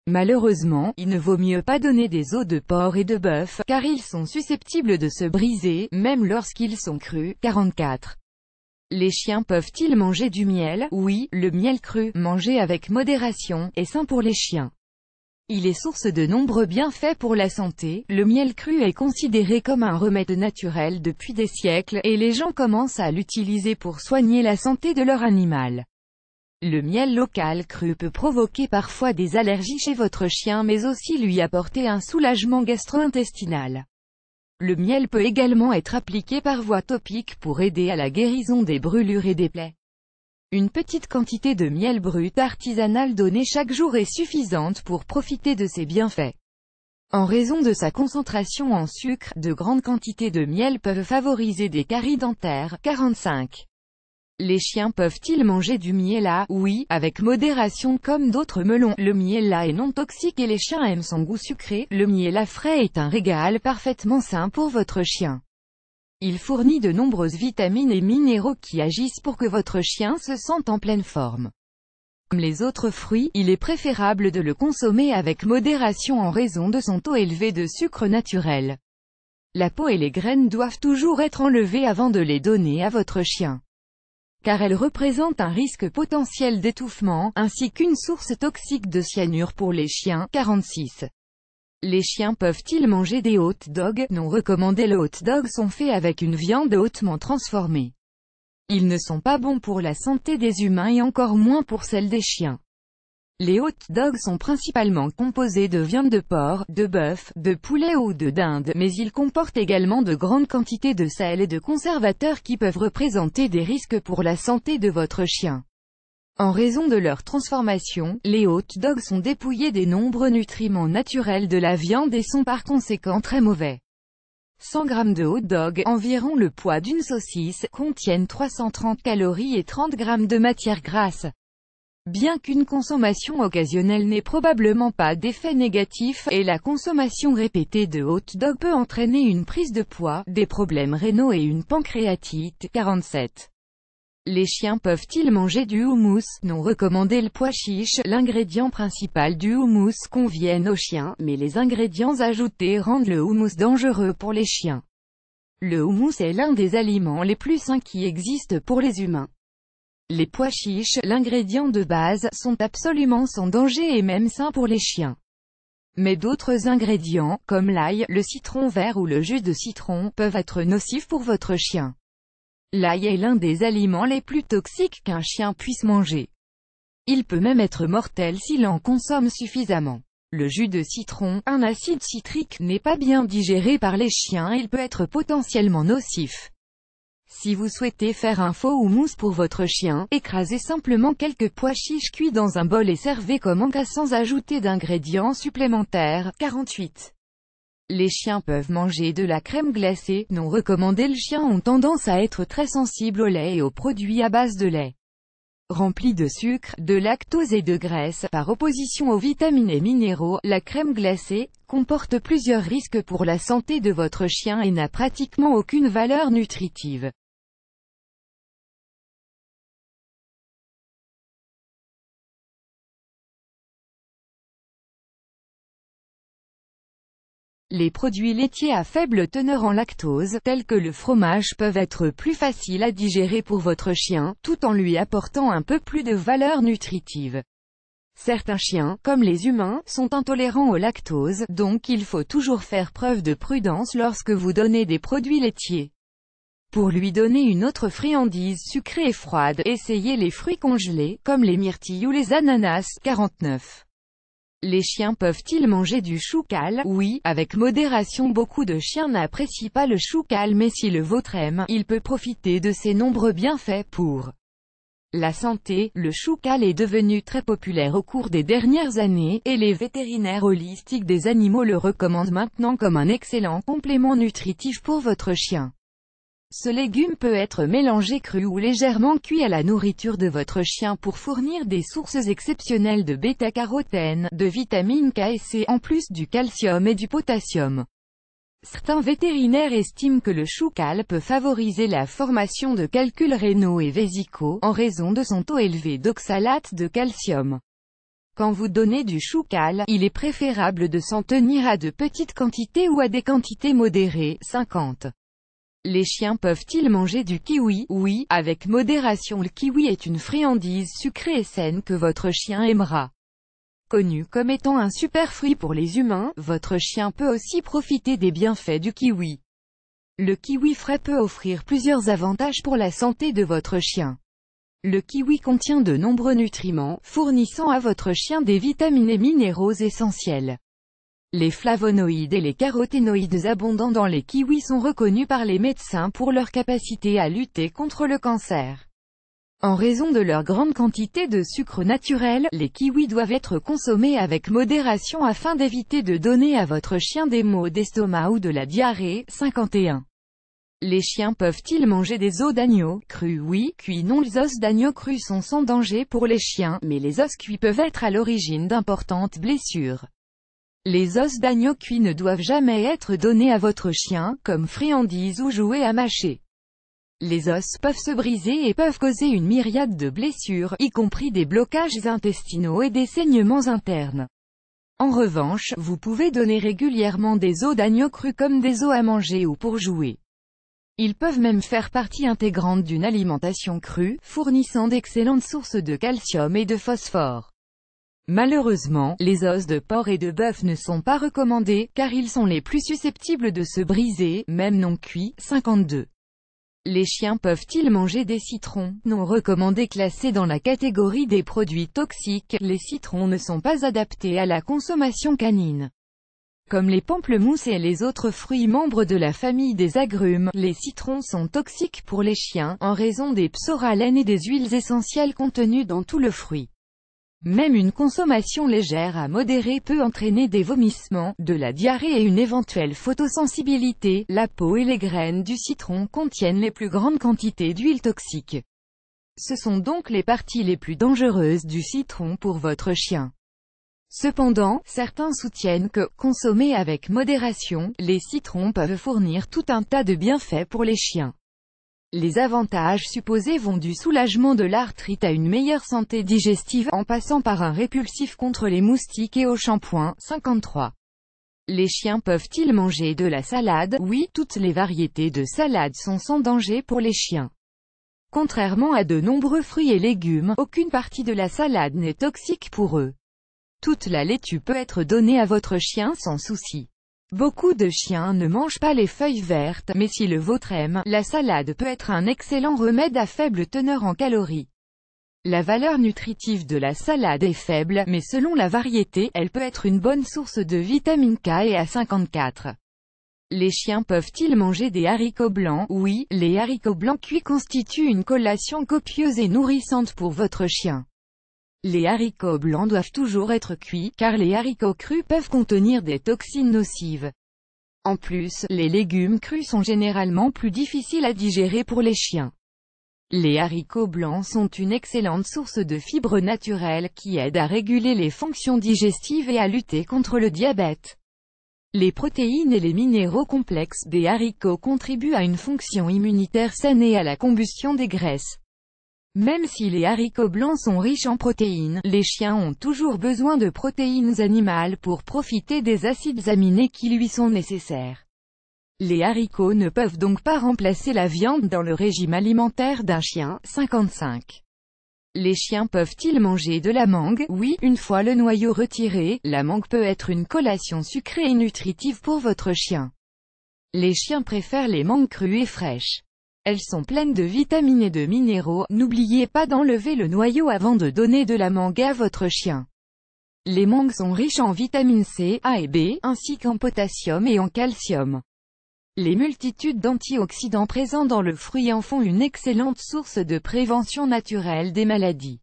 Malheureusement, il ne vaut mieux pas donner des os de porc et de bœuf, car ils sont susceptibles de se briser, même lorsqu'ils sont crus. 44. Les chiens peuvent-ils manger du miel Oui, le miel cru, mangé avec modération, est sain pour les chiens. Il est source de nombreux bienfaits pour la santé, le miel cru est considéré comme un remède naturel depuis des siècles, et les gens commencent à l'utiliser pour soigner la santé de leur animal. Le miel local cru peut provoquer parfois des allergies chez votre chien mais aussi lui apporter un soulagement gastro-intestinal. Le miel peut également être appliqué par voie topique pour aider à la guérison des brûlures et des plaies. Une petite quantité de miel brut artisanal donné chaque jour est suffisante pour profiter de ses bienfaits. En raison de sa concentration en sucre, de grandes quantités de miel peuvent favoriser des caries dentaires. 45. Les chiens peuvent-ils manger du miel Là, ah Oui, avec modération comme d'autres melons. Le miel là est non toxique et les chiens aiment son goût sucré. Le miel là frais est un régal parfaitement sain pour votre chien. Il fournit de nombreuses vitamines et minéraux qui agissent pour que votre chien se sente en pleine forme. Comme les autres fruits, il est préférable de le consommer avec modération en raison de son taux élevé de sucre naturel. La peau et les graines doivent toujours être enlevées avant de les donner à votre chien. Car elles représentent un risque potentiel d'étouffement, ainsi qu'une source toxique de cyanure pour les chiens. 46. Les chiens peuvent-ils manger des hot dogs Non recommandés les hot dogs sont faits avec une viande hautement transformée. Ils ne sont pas bons pour la santé des humains et encore moins pour celle des chiens. Les hot dogs sont principalement composés de viande de porc, de bœuf, de poulet ou de dinde, mais ils comportent également de grandes quantités de sel et de conservateurs qui peuvent représenter des risques pour la santé de votre chien. En raison de leur transformation, les hot dogs sont dépouillés des nombreux nutriments naturels de la viande et sont par conséquent très mauvais. 100 g de hot dog, environ le poids d'une saucisse, contiennent 330 calories et 30 g de matière grasse. Bien qu'une consommation occasionnelle n'ait probablement pas d'effet négatif, et la consommation répétée de hot dogs peut entraîner une prise de poids, des problèmes rénaux et une pancréatite. 47. Les chiens peuvent-ils manger du houmous Non recommandé le pois chiche, l'ingrédient principal du houmous conviennent aux chiens, mais les ingrédients ajoutés rendent le houmous dangereux pour les chiens. Le houmous est l'un des aliments les plus sains qui existent pour les humains. Les pois chiches, l'ingrédient de base, sont absolument sans danger et même sains pour les chiens. Mais d'autres ingrédients, comme l'ail, le citron vert ou le jus de citron, peuvent être nocifs pour votre chien. L'ail est l'un des aliments les plus toxiques qu'un chien puisse manger. Il peut même être mortel s'il en consomme suffisamment. Le jus de citron, un acide citrique, n'est pas bien digéré par les chiens et il peut être potentiellement nocif. Si vous souhaitez faire un faux ou mousse pour votre chien, écrasez simplement quelques pois chiches cuits dans un bol et servez comme cas sans ajouter d'ingrédients supplémentaires. 48. Les chiens peuvent manger de la crème glacée, non recommandée le chien ont tendance à être très sensibles au lait et aux produits à base de lait remplis de sucre, de lactose et de graisse, par opposition aux vitamines et minéraux, la crème glacée, comporte plusieurs risques pour la santé de votre chien et n'a pratiquement aucune valeur nutritive. Les produits laitiers à faible teneur en lactose, tels que le fromage peuvent être plus faciles à digérer pour votre chien, tout en lui apportant un peu plus de valeur nutritive. Certains chiens, comme les humains, sont intolérants au lactose, donc il faut toujours faire preuve de prudence lorsque vous donnez des produits laitiers. Pour lui donner une autre friandise sucrée et froide, essayez les fruits congelés, comme les myrtilles ou les ananas, 49. Les chiens peuvent-ils manger du choucal Oui, avec modération beaucoup de chiens n'apprécient pas le choucal mais si le vôtre aime, il peut profiter de ses nombreux bienfaits pour la santé. Le choucal est devenu très populaire au cours des dernières années, et les vétérinaires holistiques des animaux le recommandent maintenant comme un excellent complément nutritif pour votre chien. Ce légume peut être mélangé cru ou légèrement cuit à la nourriture de votre chien pour fournir des sources exceptionnelles de bêta-carotène, de vitamines K et C en plus du calcium et du potassium. Certains vétérinaires estiment que le choucal peut favoriser la formation de calculs rénaux et vésicaux, en raison de son taux élevé d'oxalate de calcium. Quand vous donnez du choucal, il est préférable de s'en tenir à de petites quantités ou à des quantités modérées, 50 les chiens peuvent-ils manger du kiwi Oui, avec modération le kiwi est une friandise sucrée et saine que votre chien aimera. Connu comme étant un super fruit pour les humains, votre chien peut aussi profiter des bienfaits du kiwi. Le kiwi frais peut offrir plusieurs avantages pour la santé de votre chien. Le kiwi contient de nombreux nutriments, fournissant à votre chien des vitamines et minéraux essentiels. Les flavonoïdes et les caroténoïdes abondants dans les kiwis sont reconnus par les médecins pour leur capacité à lutter contre le cancer. En raison de leur grande quantité de sucre naturel, les kiwis doivent être consommés avec modération afin d'éviter de donner à votre chien des maux d'estomac ou de la diarrhée. 51. Les chiens peuvent-ils manger des os d'agneau crus oui, cuits non les os d'agneau crus sont sans danger pour les chiens, mais les os cuits peuvent être à l'origine d'importantes blessures. Les os d'agneau cuit ne doivent jamais être donnés à votre chien, comme friandise ou jouets à mâcher. Les os peuvent se briser et peuvent causer une myriade de blessures, y compris des blocages intestinaux et des saignements internes. En revanche, vous pouvez donner régulièrement des os d'agneau cru comme des os à manger ou pour jouer. Ils peuvent même faire partie intégrante d'une alimentation crue, fournissant d'excellentes sources de calcium et de phosphore. Malheureusement, les os de porc et de bœuf ne sont pas recommandés, car ils sont les plus susceptibles de se briser, même non cuits. 52. Les chiens peuvent-ils manger des citrons Non recommandés classés dans la catégorie des produits toxiques, les citrons ne sont pas adaptés à la consommation canine. Comme les pamplemousses et les autres fruits membres de la famille des agrumes, les citrons sont toxiques pour les chiens, en raison des psoralènes et des huiles essentielles contenues dans tout le fruit. Même une consommation légère à modérée peut entraîner des vomissements, de la diarrhée et une éventuelle photosensibilité. La peau et les graines du citron contiennent les plus grandes quantités d'huile toxique. Ce sont donc les parties les plus dangereuses du citron pour votre chien. Cependant, certains soutiennent que, consommés avec modération, les citrons peuvent fournir tout un tas de bienfaits pour les chiens. Les avantages supposés vont du soulagement de l'arthrite à une meilleure santé digestive, en passant par un répulsif contre les moustiques et au shampoing. 53. Les chiens peuvent-ils manger de la salade Oui, toutes les variétés de salade sont sans danger pour les chiens. Contrairement à de nombreux fruits et légumes, aucune partie de la salade n'est toxique pour eux. Toute la laitue peut être donnée à votre chien sans souci. Beaucoup de chiens ne mangent pas les feuilles vertes, mais si le vôtre aime, la salade peut être un excellent remède à faible teneur en calories. La valeur nutritive de la salade est faible, mais selon la variété, elle peut être une bonne source de vitamine K et A54. Les chiens peuvent-ils manger des haricots blancs Oui, les haricots blancs cuits constituent une collation copieuse et nourrissante pour votre chien. Les haricots blancs doivent toujours être cuits, car les haricots crus peuvent contenir des toxines nocives. En plus, les légumes crus sont généralement plus difficiles à digérer pour les chiens. Les haricots blancs sont une excellente source de fibres naturelles qui aident à réguler les fonctions digestives et à lutter contre le diabète. Les protéines et les minéraux complexes des haricots contribuent à une fonction immunitaire saine et à la combustion des graisses. Même si les haricots blancs sont riches en protéines, les chiens ont toujours besoin de protéines animales pour profiter des acides aminés qui lui sont nécessaires. Les haricots ne peuvent donc pas remplacer la viande dans le régime alimentaire d'un chien. 55. Les chiens peuvent-ils manger de la mangue Oui, une fois le noyau retiré, la mangue peut être une collation sucrée et nutritive pour votre chien. Les chiens préfèrent les mangues crues et fraîches. Elles sont pleines de vitamines et de minéraux, n'oubliez pas d'enlever le noyau avant de donner de la mangue à votre chien. Les mangues sont riches en vitamines C, A et B, ainsi qu'en potassium et en calcium. Les multitudes d'antioxydants présents dans le fruit en font une excellente source de prévention naturelle des maladies.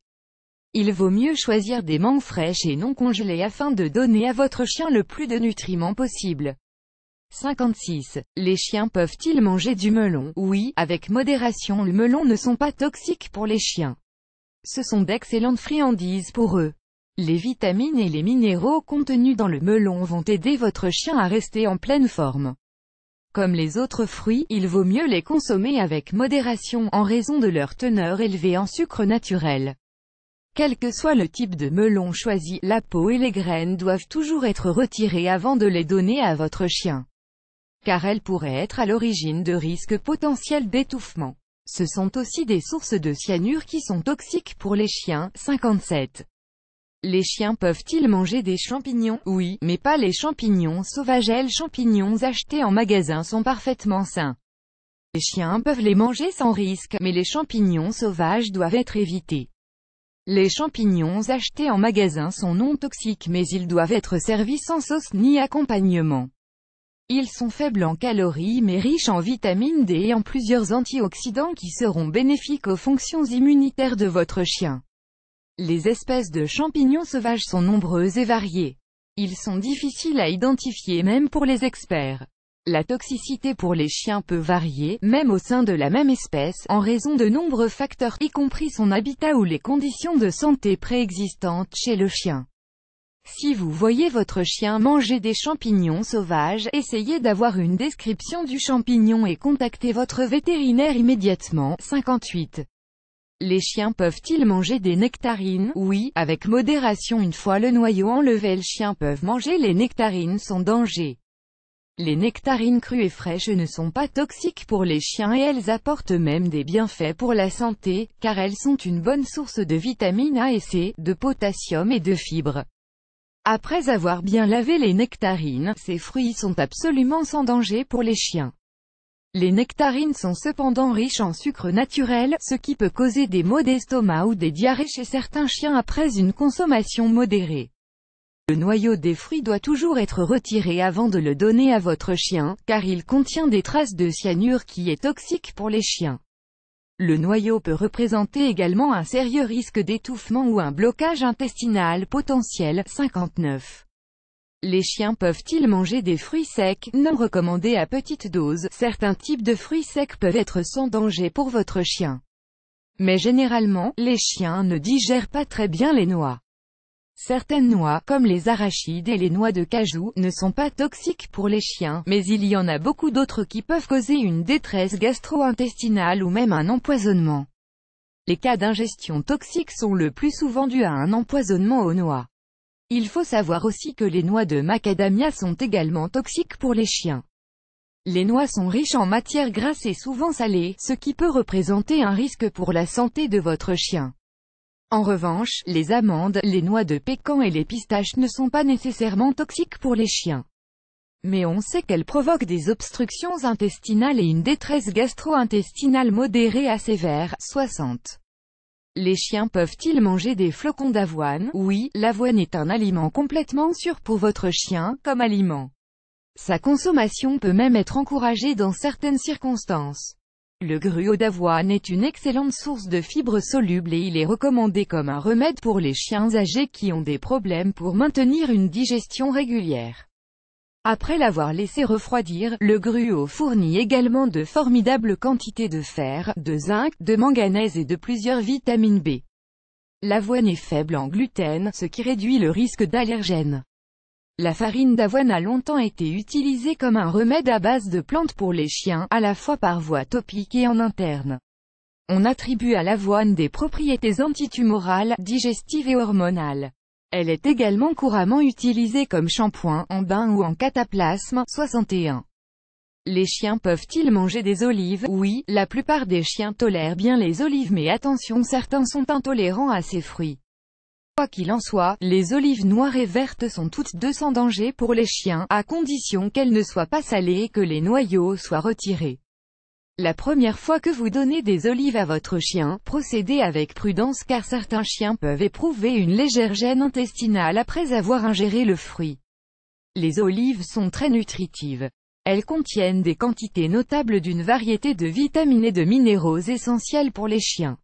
Il vaut mieux choisir des mangues fraîches et non congelées afin de donner à votre chien le plus de nutriments possible. 56. Les chiens peuvent-ils manger du melon Oui, avec modération le melon ne sont pas toxiques pour les chiens. Ce sont d'excellentes friandises pour eux. Les vitamines et les minéraux contenus dans le melon vont aider votre chien à rester en pleine forme. Comme les autres fruits, il vaut mieux les consommer avec modération en raison de leur teneur élevée en sucre naturel. Quel que soit le type de melon choisi, la peau et les graines doivent toujours être retirées avant de les donner à votre chien car elles pourraient être à l'origine de risques potentiels d'étouffement. Ce sont aussi des sources de cyanure qui sont toxiques pour les chiens. 57. Les chiens peuvent-ils manger des champignons Oui, mais pas les champignons Les Champignons achetés en magasin sont parfaitement sains. Les chiens peuvent les manger sans risque, mais les champignons sauvages doivent être évités. Les champignons achetés en magasin sont non toxiques mais ils doivent être servis sans sauce ni accompagnement. Ils sont faibles en calories mais riches en vitamine D et en plusieurs antioxydants qui seront bénéfiques aux fonctions immunitaires de votre chien. Les espèces de champignons sauvages sont nombreuses et variées. Ils sont difficiles à identifier même pour les experts. La toxicité pour les chiens peut varier, même au sein de la même espèce, en raison de nombreux facteurs, y compris son habitat ou les conditions de santé préexistantes chez le chien. Si vous voyez votre chien manger des champignons sauvages, essayez d'avoir une description du champignon et contactez votre vétérinaire immédiatement. 58. Les chiens peuvent-ils manger des nectarines Oui, avec modération une fois le noyau enlevé Les chiens peuvent manger les nectarines sans danger. Les nectarines crues et fraîches ne sont pas toxiques pour les chiens et elles apportent même des bienfaits pour la santé, car elles sont une bonne source de vitamines A et C, de potassium et de fibres. Après avoir bien lavé les nectarines, ces fruits sont absolument sans danger pour les chiens. Les nectarines sont cependant riches en sucre naturel, ce qui peut causer des maux d'estomac ou des diarrhées chez certains chiens après une consommation modérée. Le noyau des fruits doit toujours être retiré avant de le donner à votre chien, car il contient des traces de cyanure qui est toxique pour les chiens. Le noyau peut représenter également un sérieux risque d'étouffement ou un blocage intestinal potentiel. 59. Les chiens peuvent-ils manger des fruits secs Non recommandés à petite dose, certains types de fruits secs peuvent être sans danger pour votre chien. Mais généralement, les chiens ne digèrent pas très bien les noix. Certaines noix, comme les arachides et les noix de cajou, ne sont pas toxiques pour les chiens, mais il y en a beaucoup d'autres qui peuvent causer une détresse gastro-intestinale ou même un empoisonnement. Les cas d'ingestion toxique sont le plus souvent dus à un empoisonnement aux noix. Il faut savoir aussi que les noix de macadamia sont également toxiques pour les chiens. Les noix sont riches en matières grasses et souvent salées, ce qui peut représenter un risque pour la santé de votre chien. En revanche, les amandes, les noix de pécan et les pistaches ne sont pas nécessairement toxiques pour les chiens. Mais on sait qu'elles provoquent des obstructions intestinales et une détresse gastro-intestinale modérée à sévère, 60. Les chiens peuvent-ils manger des flocons d'avoine Oui, l'avoine est un aliment complètement sûr pour votre chien, comme aliment. Sa consommation peut même être encouragée dans certaines circonstances. Le gruau d'avoine est une excellente source de fibres solubles et il est recommandé comme un remède pour les chiens âgés qui ont des problèmes pour maintenir une digestion régulière. Après l'avoir laissé refroidir, le gruau fournit également de formidables quantités de fer, de zinc, de manganèse et de plusieurs vitamines B. L'avoine est faible en gluten, ce qui réduit le risque d'allergène. La farine d'avoine a longtemps été utilisée comme un remède à base de plantes pour les chiens, à la fois par voie topique et en interne. On attribue à l'avoine des propriétés antitumorales, digestives et hormonales. Elle est également couramment utilisée comme shampoing, en bain ou en cataplasme. 61. Les chiens peuvent-ils manger des olives Oui, la plupart des chiens tolèrent bien les olives mais attention certains sont intolérants à ces fruits. Quoi qu'il en soit, les olives noires et vertes sont toutes deux sans danger pour les chiens, à condition qu'elles ne soient pas salées et que les noyaux soient retirés. La première fois que vous donnez des olives à votre chien, procédez avec prudence car certains chiens peuvent éprouver une légère gêne intestinale après avoir ingéré le fruit. Les olives sont très nutritives. Elles contiennent des quantités notables d'une variété de vitamines et de minéraux essentiels pour les chiens.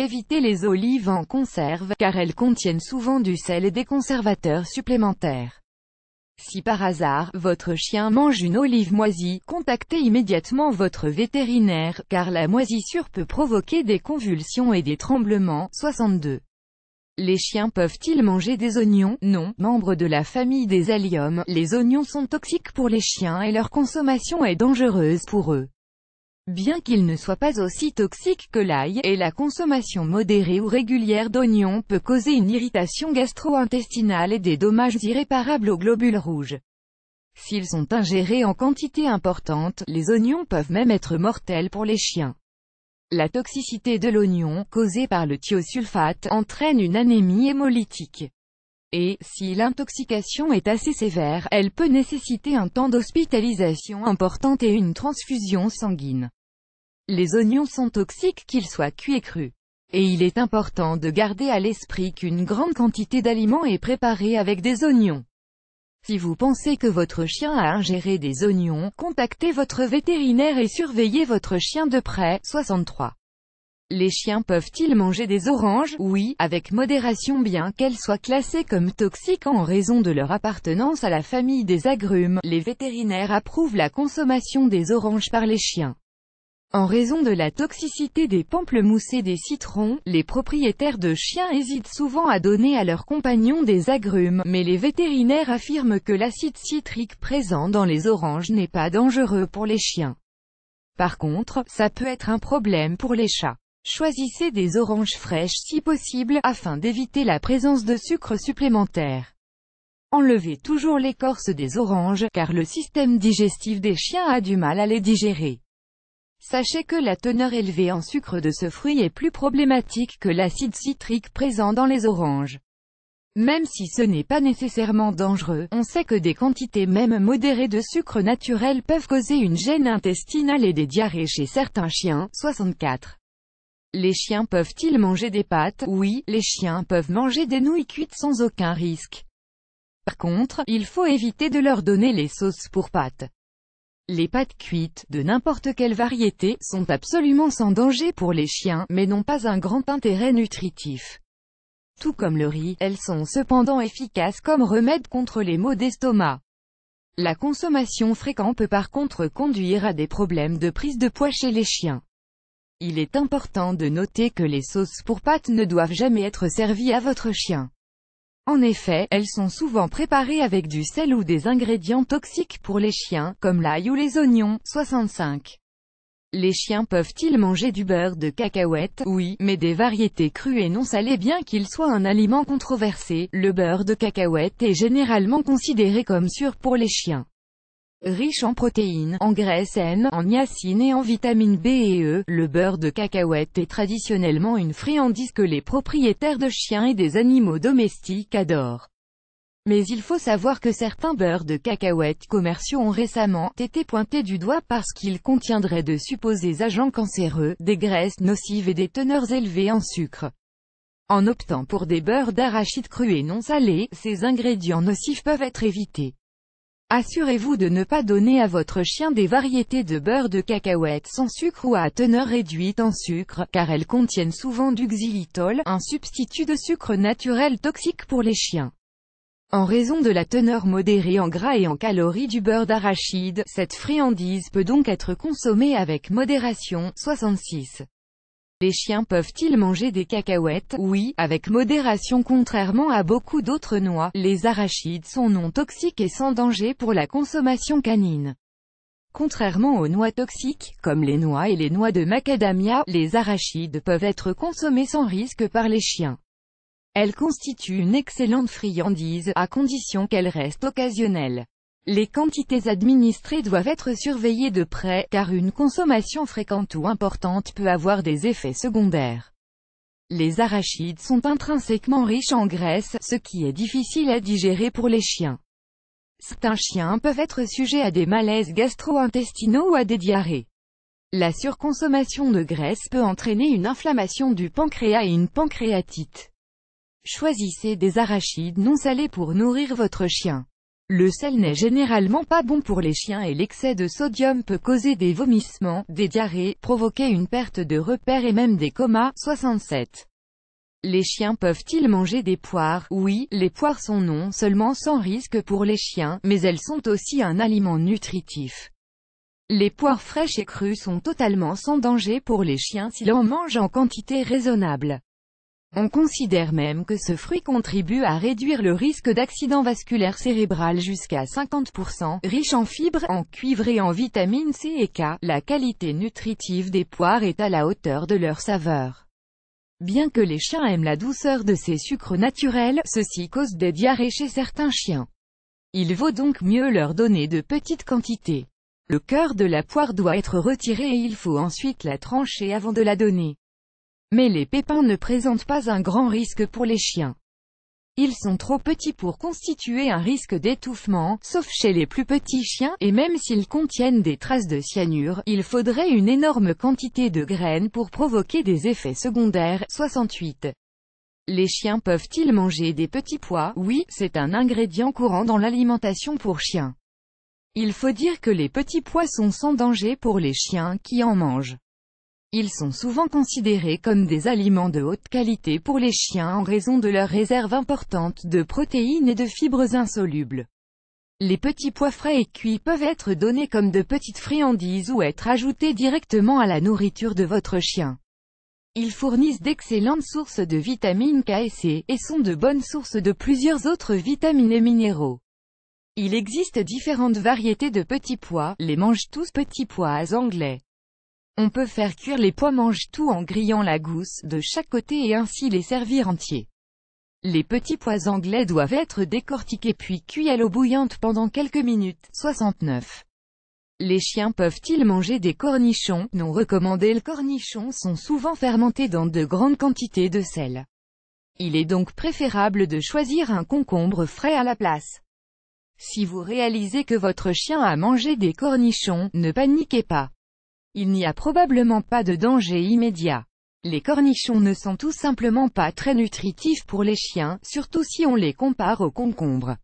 Évitez les olives en conserve, car elles contiennent souvent du sel et des conservateurs supplémentaires. Si par hasard, votre chien mange une olive moisie, contactez immédiatement votre vétérinaire, car la moisissure peut provoquer des convulsions et des tremblements. 62. Les chiens peuvent-ils manger des oignons Non, membres de la famille des alliums, les oignons sont toxiques pour les chiens et leur consommation est dangereuse pour eux. Bien qu'il ne soit pas aussi toxique que l'ail, et la consommation modérée ou régulière d'oignons peut causer une irritation gastro-intestinale et des dommages irréparables aux globules rouges. S'ils sont ingérés en quantité importante, les oignons peuvent même être mortels pour les chiens. La toxicité de l'oignon, causée par le thiosulfate, entraîne une anémie hémolytique et, si l'intoxication est assez sévère, elle peut nécessiter un temps d'hospitalisation importante et une transfusion sanguine. Les oignons sont toxiques qu'ils soient cuits et crus. Et il est important de garder à l'esprit qu'une grande quantité d'aliments est préparée avec des oignons. Si vous pensez que votre chien a ingéré des oignons, contactez votre vétérinaire et surveillez votre chien de près. 63. Les chiens peuvent-ils manger des oranges Oui, avec modération bien qu'elles soient classées comme toxiques en raison de leur appartenance à la famille des agrumes. Les vétérinaires approuvent la consommation des oranges par les chiens. En raison de la toxicité des pamplemousses et des citrons, les propriétaires de chiens hésitent souvent à donner à leurs compagnons des agrumes, mais les vétérinaires affirment que l'acide citrique présent dans les oranges n'est pas dangereux pour les chiens. Par contre, ça peut être un problème pour les chats. Choisissez des oranges fraîches si possible, afin d'éviter la présence de sucre supplémentaire. Enlevez toujours l'écorce des oranges, car le système digestif des chiens a du mal à les digérer. Sachez que la teneur élevée en sucre de ce fruit est plus problématique que l'acide citrique présent dans les oranges. Même si ce n'est pas nécessairement dangereux, on sait que des quantités même modérées de sucre naturel peuvent causer une gêne intestinale et des diarrhées chez certains chiens. 64. Les chiens peuvent-ils manger des pâtes Oui, les chiens peuvent manger des nouilles cuites sans aucun risque. Par contre, il faut éviter de leur donner les sauces pour pâtes. Les pâtes cuites, de n'importe quelle variété, sont absolument sans danger pour les chiens, mais n'ont pas un grand intérêt nutritif. Tout comme le riz, elles sont cependant efficaces comme remède contre les maux d'estomac. La consommation fréquente peut par contre conduire à des problèmes de prise de poids chez les chiens. Il est important de noter que les sauces pour pâtes ne doivent jamais être servies à votre chien. En effet, elles sont souvent préparées avec du sel ou des ingrédients toxiques pour les chiens, comme l'ail ou les oignons. 65. Les chiens peuvent-ils manger du beurre de cacahuète Oui, mais des variétés crues et non salées bien qu'il soit un aliment controversé, le beurre de cacahuète est généralement considéré comme sûr pour les chiens. Riche en protéines, en graisses N, en niacine et en vitamines B et E, le beurre de cacahuète est traditionnellement une friandise que les propriétaires de chiens et des animaux domestiques adorent. Mais il faut savoir que certains beurres de cacahuète commerciaux ont récemment été pointés du doigt parce qu'ils contiendraient de supposés agents cancéreux, des graisses nocives et des teneurs élevées en sucre. En optant pour des beurres d'arachide cru et non salés, ces ingrédients nocifs peuvent être évités. Assurez-vous de ne pas donner à votre chien des variétés de beurre de cacahuète sans sucre ou à teneur réduite en sucre, car elles contiennent souvent du xylitol, un substitut de sucre naturel toxique pour les chiens. En raison de la teneur modérée en gras et en calories du beurre d'arachide, cette friandise peut donc être consommée avec modération. 66. Les chiens peuvent-ils manger des cacahuètes Oui, avec modération contrairement à beaucoup d'autres noix, les arachides sont non toxiques et sans danger pour la consommation canine. Contrairement aux noix toxiques, comme les noix et les noix de macadamia, les arachides peuvent être consommées sans risque par les chiens. Elles constituent une excellente friandise, à condition qu'elles restent occasionnelles. Les quantités administrées doivent être surveillées de près, car une consommation fréquente ou importante peut avoir des effets secondaires. Les arachides sont intrinsèquement riches en graisse, ce qui est difficile à digérer pour les chiens. Certains chiens peuvent être sujets à des malaises gastro-intestinaux ou à des diarrhées. La surconsommation de graisse peut entraîner une inflammation du pancréas et une pancréatite. Choisissez des arachides non salées pour nourrir votre chien. Le sel n'est généralement pas bon pour les chiens et l'excès de sodium peut causer des vomissements, des diarrhées, provoquer une perte de repères et même des comas. 67. Les chiens peuvent-ils manger des poires Oui, les poires sont non seulement sans risque pour les chiens, mais elles sont aussi un aliment nutritif. Les poires fraîches et crues sont totalement sans danger pour les chiens s'ils en mangent en quantité raisonnable. On considère même que ce fruit contribue à réduire le risque d'accident vasculaire cérébral jusqu'à 50%, riche en fibres, en cuivre et en vitamines C et K. La qualité nutritive des poires est à la hauteur de leur saveur. Bien que les chiens aiment la douceur de ces sucres naturels, ceci cause des diarrhées chez certains chiens. Il vaut donc mieux leur donner de petites quantités. Le cœur de la poire doit être retiré et il faut ensuite la trancher avant de la donner. Mais les pépins ne présentent pas un grand risque pour les chiens. Ils sont trop petits pour constituer un risque d'étouffement, sauf chez les plus petits chiens, et même s'ils contiennent des traces de cyanure, il faudrait une énorme quantité de graines pour provoquer des effets secondaires. 68. Les chiens peuvent-ils manger des petits pois Oui, c'est un ingrédient courant dans l'alimentation pour chiens. Il faut dire que les petits pois sont sans danger pour les chiens qui en mangent. Ils sont souvent considérés comme des aliments de haute qualité pour les chiens en raison de leur réserve importante de protéines et de fibres insolubles. Les petits pois frais et cuits peuvent être donnés comme de petites friandises ou être ajoutés directement à la nourriture de votre chien. Ils fournissent d'excellentes sources de vitamines K et C, et sont de bonnes sources de plusieurs autres vitamines et minéraux. Il existe différentes variétés de petits pois, les mangent tous petits pois anglais. On peut faire cuire les pois mange-tout en grillant la gousse de chaque côté et ainsi les servir entiers. Les petits pois anglais doivent être décortiqués puis cuits à l'eau bouillante pendant quelques minutes. 69. Les chiens peuvent-ils manger des cornichons Non recommandés les cornichons sont souvent fermentés dans de grandes quantités de sel. Il est donc préférable de choisir un concombre frais à la place. Si vous réalisez que votre chien a mangé des cornichons, ne paniquez pas. Il n'y a probablement pas de danger immédiat. Les cornichons ne sont tout simplement pas très nutritifs pour les chiens, surtout si on les compare aux concombres.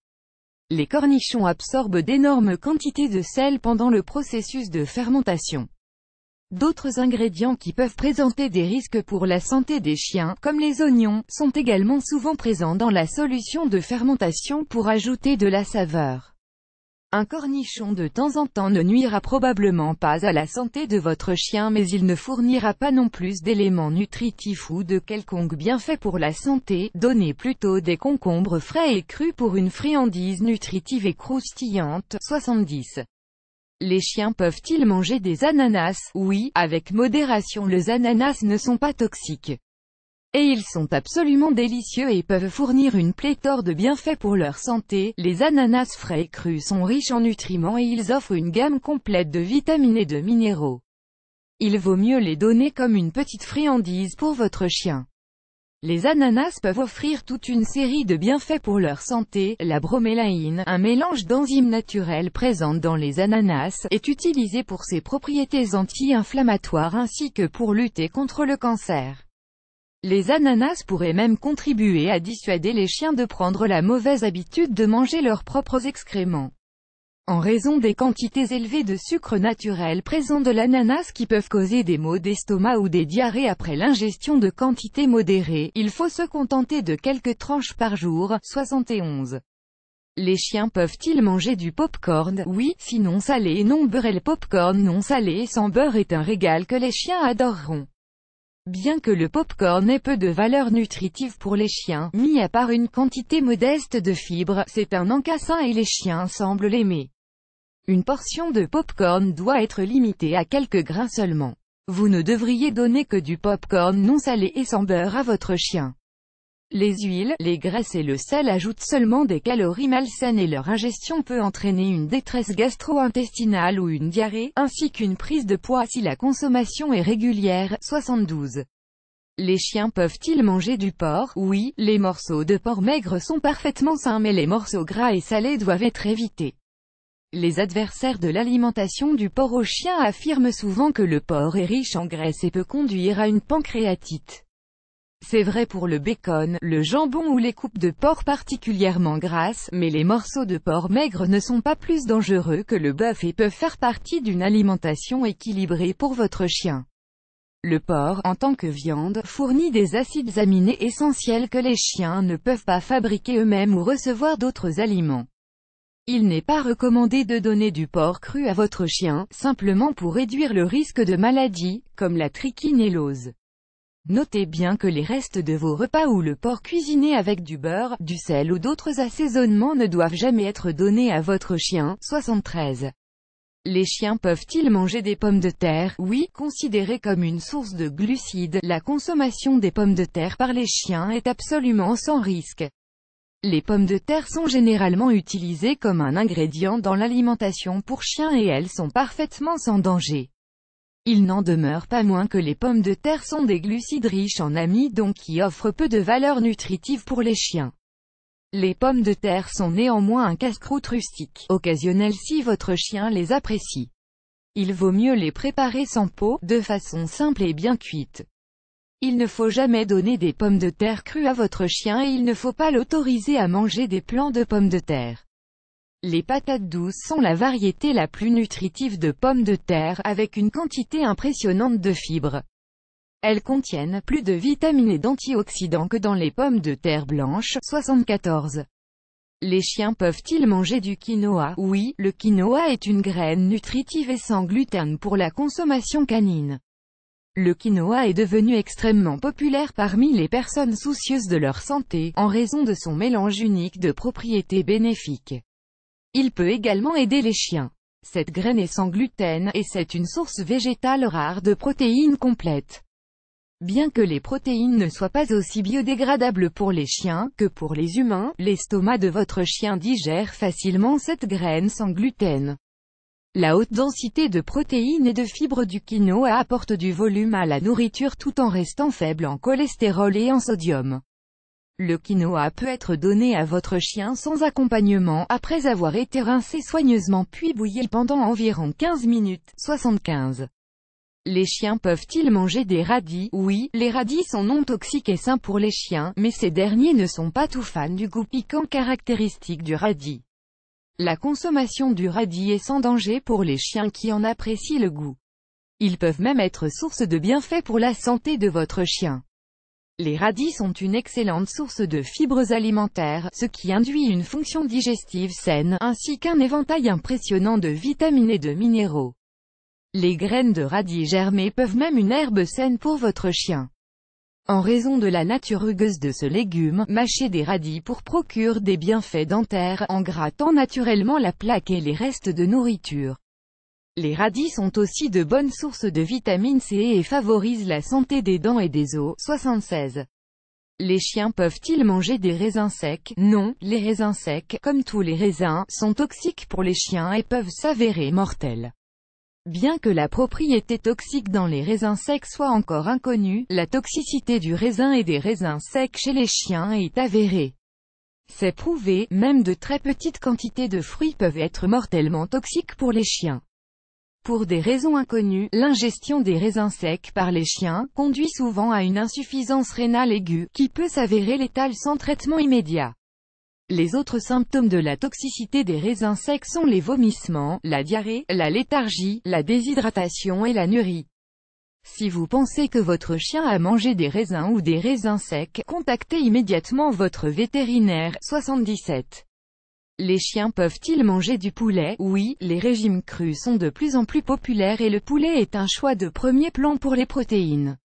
Les cornichons absorbent d'énormes quantités de sel pendant le processus de fermentation. D'autres ingrédients qui peuvent présenter des risques pour la santé des chiens, comme les oignons, sont également souvent présents dans la solution de fermentation pour ajouter de la saveur. Un cornichon de temps en temps ne nuira probablement pas à la santé de votre chien mais il ne fournira pas non plus d'éléments nutritifs ou de quelconque bienfait pour la santé, donnez plutôt des concombres frais et crus pour une friandise nutritive et croustillante. 70. Les chiens peuvent-ils manger des ananas Oui, avec modération les ananas ne sont pas toxiques et ils sont absolument délicieux et peuvent fournir une pléthore de bienfaits pour leur santé. Les ananas frais et crus sont riches en nutriments et ils offrent une gamme complète de vitamines et de minéraux. Il vaut mieux les donner comme une petite friandise pour votre chien. Les ananas peuvent offrir toute une série de bienfaits pour leur santé. La bromélaïne, un mélange d'enzymes naturelles présentes dans les ananas, est utilisée pour ses propriétés anti-inflammatoires ainsi que pour lutter contre le cancer. Les ananas pourraient même contribuer à dissuader les chiens de prendre la mauvaise habitude de manger leurs propres excréments. En raison des quantités élevées de sucre naturel présent de l'ananas qui peuvent causer des maux d'estomac ou des diarrhées après l'ingestion de quantités modérées, il faut se contenter de quelques tranches par jour. 71. Les chiens peuvent-ils manger du popcorn Oui, sinon salé et non beurré le popcorn non salé sans beurre est un régal que les chiens adoreront. Bien que le pop-corn ait peu de valeur nutritive pour les chiens, mis à part une quantité modeste de fibres, c'est un encassin et les chiens semblent l'aimer. Une portion de popcorn doit être limitée à quelques grains seulement. Vous ne devriez donner que du pop-corn non salé et sans beurre à votre chien. Les huiles, les graisses et le sel ajoutent seulement des calories malsaines et leur ingestion peut entraîner une détresse gastro-intestinale ou une diarrhée, ainsi qu'une prise de poids si la consommation est régulière. 72. Les chiens peuvent-ils manger du porc Oui, les morceaux de porc maigre sont parfaitement sains mais les morceaux gras et salés doivent être évités. Les adversaires de l'alimentation du porc aux chiens affirment souvent que le porc est riche en graisse et peut conduire à une pancréatite. C'est vrai pour le bacon, le jambon ou les coupes de porc particulièrement grasses, mais les morceaux de porc maigres ne sont pas plus dangereux que le bœuf et peuvent faire partie d'une alimentation équilibrée pour votre chien. Le porc, en tant que viande, fournit des acides aminés essentiels que les chiens ne peuvent pas fabriquer eux-mêmes ou recevoir d'autres aliments. Il n'est pas recommandé de donner du porc cru à votre chien, simplement pour réduire le risque de maladies, comme la trichinellose. Notez bien que les restes de vos repas ou le porc cuisiné avec du beurre, du sel ou d'autres assaisonnements ne doivent jamais être donnés à votre chien. 73. Les chiens peuvent-ils manger des pommes de terre Oui, considérées comme une source de glucides, la consommation des pommes de terre par les chiens est absolument sans risque. Les pommes de terre sont généralement utilisées comme un ingrédient dans l'alimentation pour chiens et elles sont parfaitement sans danger. Il n'en demeure pas moins que les pommes de terre sont des glucides riches en amidon qui offrent peu de valeur nutritive pour les chiens. Les pommes de terre sont néanmoins un casse-croûte rustique, occasionnel si votre chien les apprécie. Il vaut mieux les préparer sans peau, de façon simple et bien cuite. Il ne faut jamais donner des pommes de terre crues à votre chien et il ne faut pas l'autoriser à manger des plants de pommes de terre. Les patates douces sont la variété la plus nutritive de pommes de terre avec une quantité impressionnante de fibres. Elles contiennent plus de vitamines et d'antioxydants que dans les pommes de terre blanches, 74. Les chiens peuvent-ils manger du quinoa Oui, le quinoa est une graine nutritive et sans gluten pour la consommation canine. Le quinoa est devenu extrêmement populaire parmi les personnes soucieuses de leur santé, en raison de son mélange unique de propriétés bénéfiques. Il peut également aider les chiens. Cette graine est sans gluten, et c'est une source végétale rare de protéines complètes. Bien que les protéines ne soient pas aussi biodégradables pour les chiens que pour les humains, l'estomac de votre chien digère facilement cette graine sans gluten. La haute densité de protéines et de fibres du quinoa apporte du volume à la nourriture tout en restant faible en cholestérol et en sodium. Le quinoa peut être donné à votre chien sans accompagnement après avoir été rincé soigneusement puis bouillé pendant environ 15 minutes, 75. Les chiens peuvent-ils manger des radis Oui, les radis sont non toxiques et sains pour les chiens, mais ces derniers ne sont pas tout fans du goût piquant caractéristique du radis. La consommation du radis est sans danger pour les chiens qui en apprécient le goût. Ils peuvent même être source de bienfaits pour la santé de votre chien. Les radis sont une excellente source de fibres alimentaires, ce qui induit une fonction digestive saine, ainsi qu'un éventail impressionnant de vitamines et de minéraux. Les graines de radis germées peuvent même une herbe saine pour votre chien. En raison de la nature rugueuse de ce légume, mâchez des radis pour procure des bienfaits dentaires, en grattant naturellement la plaque et les restes de nourriture. Les radis sont aussi de bonnes sources de vitamine C et favorisent la santé des dents et des os. 76. Les chiens peuvent-ils manger des raisins secs Non, les raisins secs, comme tous les raisins, sont toxiques pour les chiens et peuvent s'avérer mortels. Bien que la propriété toxique dans les raisins secs soit encore inconnue, la toxicité du raisin et des raisins secs chez les chiens est avérée. C'est prouvé, même de très petites quantités de fruits peuvent être mortellement toxiques pour les chiens. Pour des raisons inconnues, l'ingestion des raisins secs par les chiens conduit souvent à une insuffisance rénale aiguë, qui peut s'avérer létale sans traitement immédiat. Les autres symptômes de la toxicité des raisins secs sont les vomissements, la diarrhée, la léthargie, la déshydratation et la nurie. Si vous pensez que votre chien a mangé des raisins ou des raisins secs, contactez immédiatement votre vétérinaire, 77. Les chiens peuvent-ils manger du poulet Oui, les régimes crus sont de plus en plus populaires et le poulet est un choix de premier plan pour les protéines.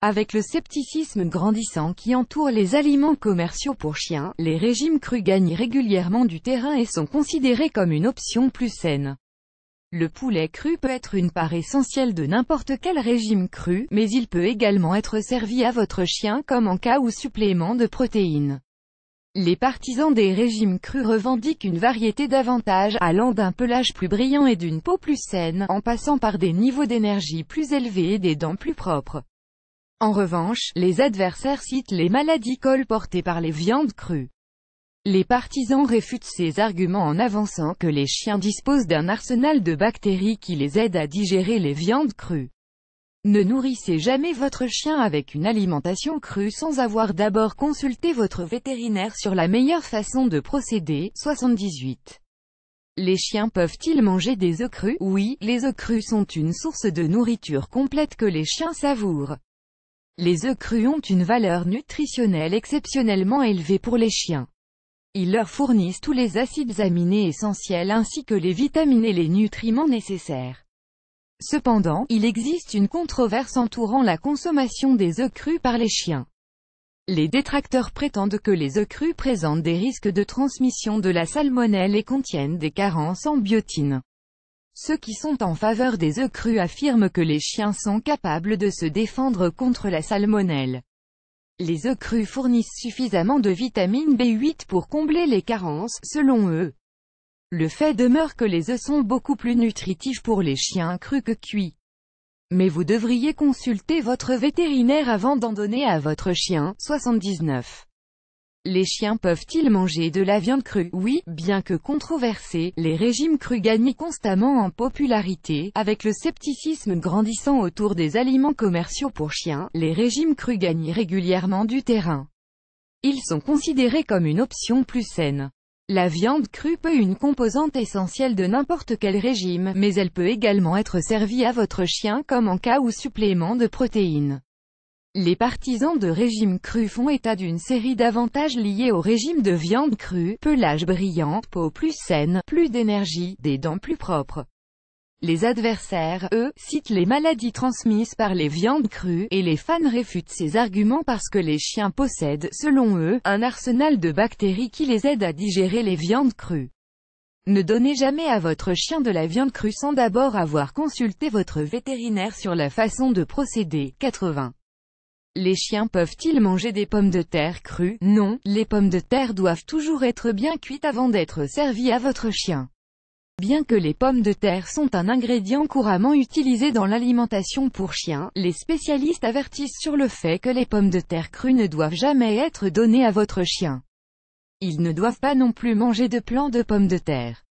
Avec le scepticisme grandissant qui entoure les aliments commerciaux pour chiens, les régimes crus gagnent régulièrement du terrain et sont considérés comme une option plus saine. Le poulet cru peut être une part essentielle de n'importe quel régime cru, mais il peut également être servi à votre chien comme en cas ou supplément de protéines. Les partisans des régimes crus revendiquent une variété d'avantages, allant d'un pelage plus brillant et d'une peau plus saine, en passant par des niveaux d'énergie plus élevés et des dents plus propres. En revanche, les adversaires citent les maladies portées par les viandes crues. Les partisans réfutent ces arguments en avançant que les chiens disposent d'un arsenal de bactéries qui les aident à digérer les viandes crues. Ne nourrissez jamais votre chien avec une alimentation crue sans avoir d'abord consulté votre vétérinaire sur la meilleure façon de procéder. 78. Les chiens peuvent-ils manger des œufs crus Oui, les œufs crus sont une source de nourriture complète que les chiens savourent. Les œufs crus ont une valeur nutritionnelle exceptionnellement élevée pour les chiens. Ils leur fournissent tous les acides aminés essentiels ainsi que les vitamines et les nutriments nécessaires. Cependant, il existe une controverse entourant la consommation des œufs crus par les chiens. Les détracteurs prétendent que les œufs crus présentent des risques de transmission de la salmonelle et contiennent des carences en biotine. Ceux qui sont en faveur des œufs crus affirment que les chiens sont capables de se défendre contre la salmonelle. Les œufs crus fournissent suffisamment de vitamine B8 pour combler les carences, selon eux. Le fait demeure que les œufs sont beaucoup plus nutritifs pour les chiens crus que cuits. Mais vous devriez consulter votre vétérinaire avant d'en donner à votre chien. 79. Les chiens peuvent-ils manger de la viande crue Oui, bien que controversés, les régimes crus gagnent constamment en popularité, avec le scepticisme grandissant autour des aliments commerciaux pour chiens, les régimes crus gagnent régulièrement du terrain. Ils sont considérés comme une option plus saine. La viande crue peut une composante essentielle de n'importe quel régime, mais elle peut également être servie à votre chien comme en cas ou supplément de protéines. Les partisans de régime cru font état d'une série d'avantages liés au régime de viande crue, pelage brillant, peau plus saine, plus d'énergie, des dents plus propres. Les adversaires, eux, citent les maladies transmises par les viandes crues, et les fans réfutent ces arguments parce que les chiens possèdent, selon eux, un arsenal de bactéries qui les aident à digérer les viandes crues. Ne donnez jamais à votre chien de la viande crue sans d'abord avoir consulté votre vétérinaire sur la façon de procéder. 80. Les chiens peuvent-ils manger des pommes de terre crues Non, les pommes de terre doivent toujours être bien cuites avant d'être servies à votre chien. Bien que les pommes de terre sont un ingrédient couramment utilisé dans l'alimentation pour chiens, les spécialistes avertissent sur le fait que les pommes de terre crues ne doivent jamais être données à votre chien. Ils ne doivent pas non plus manger de plants de pommes de terre.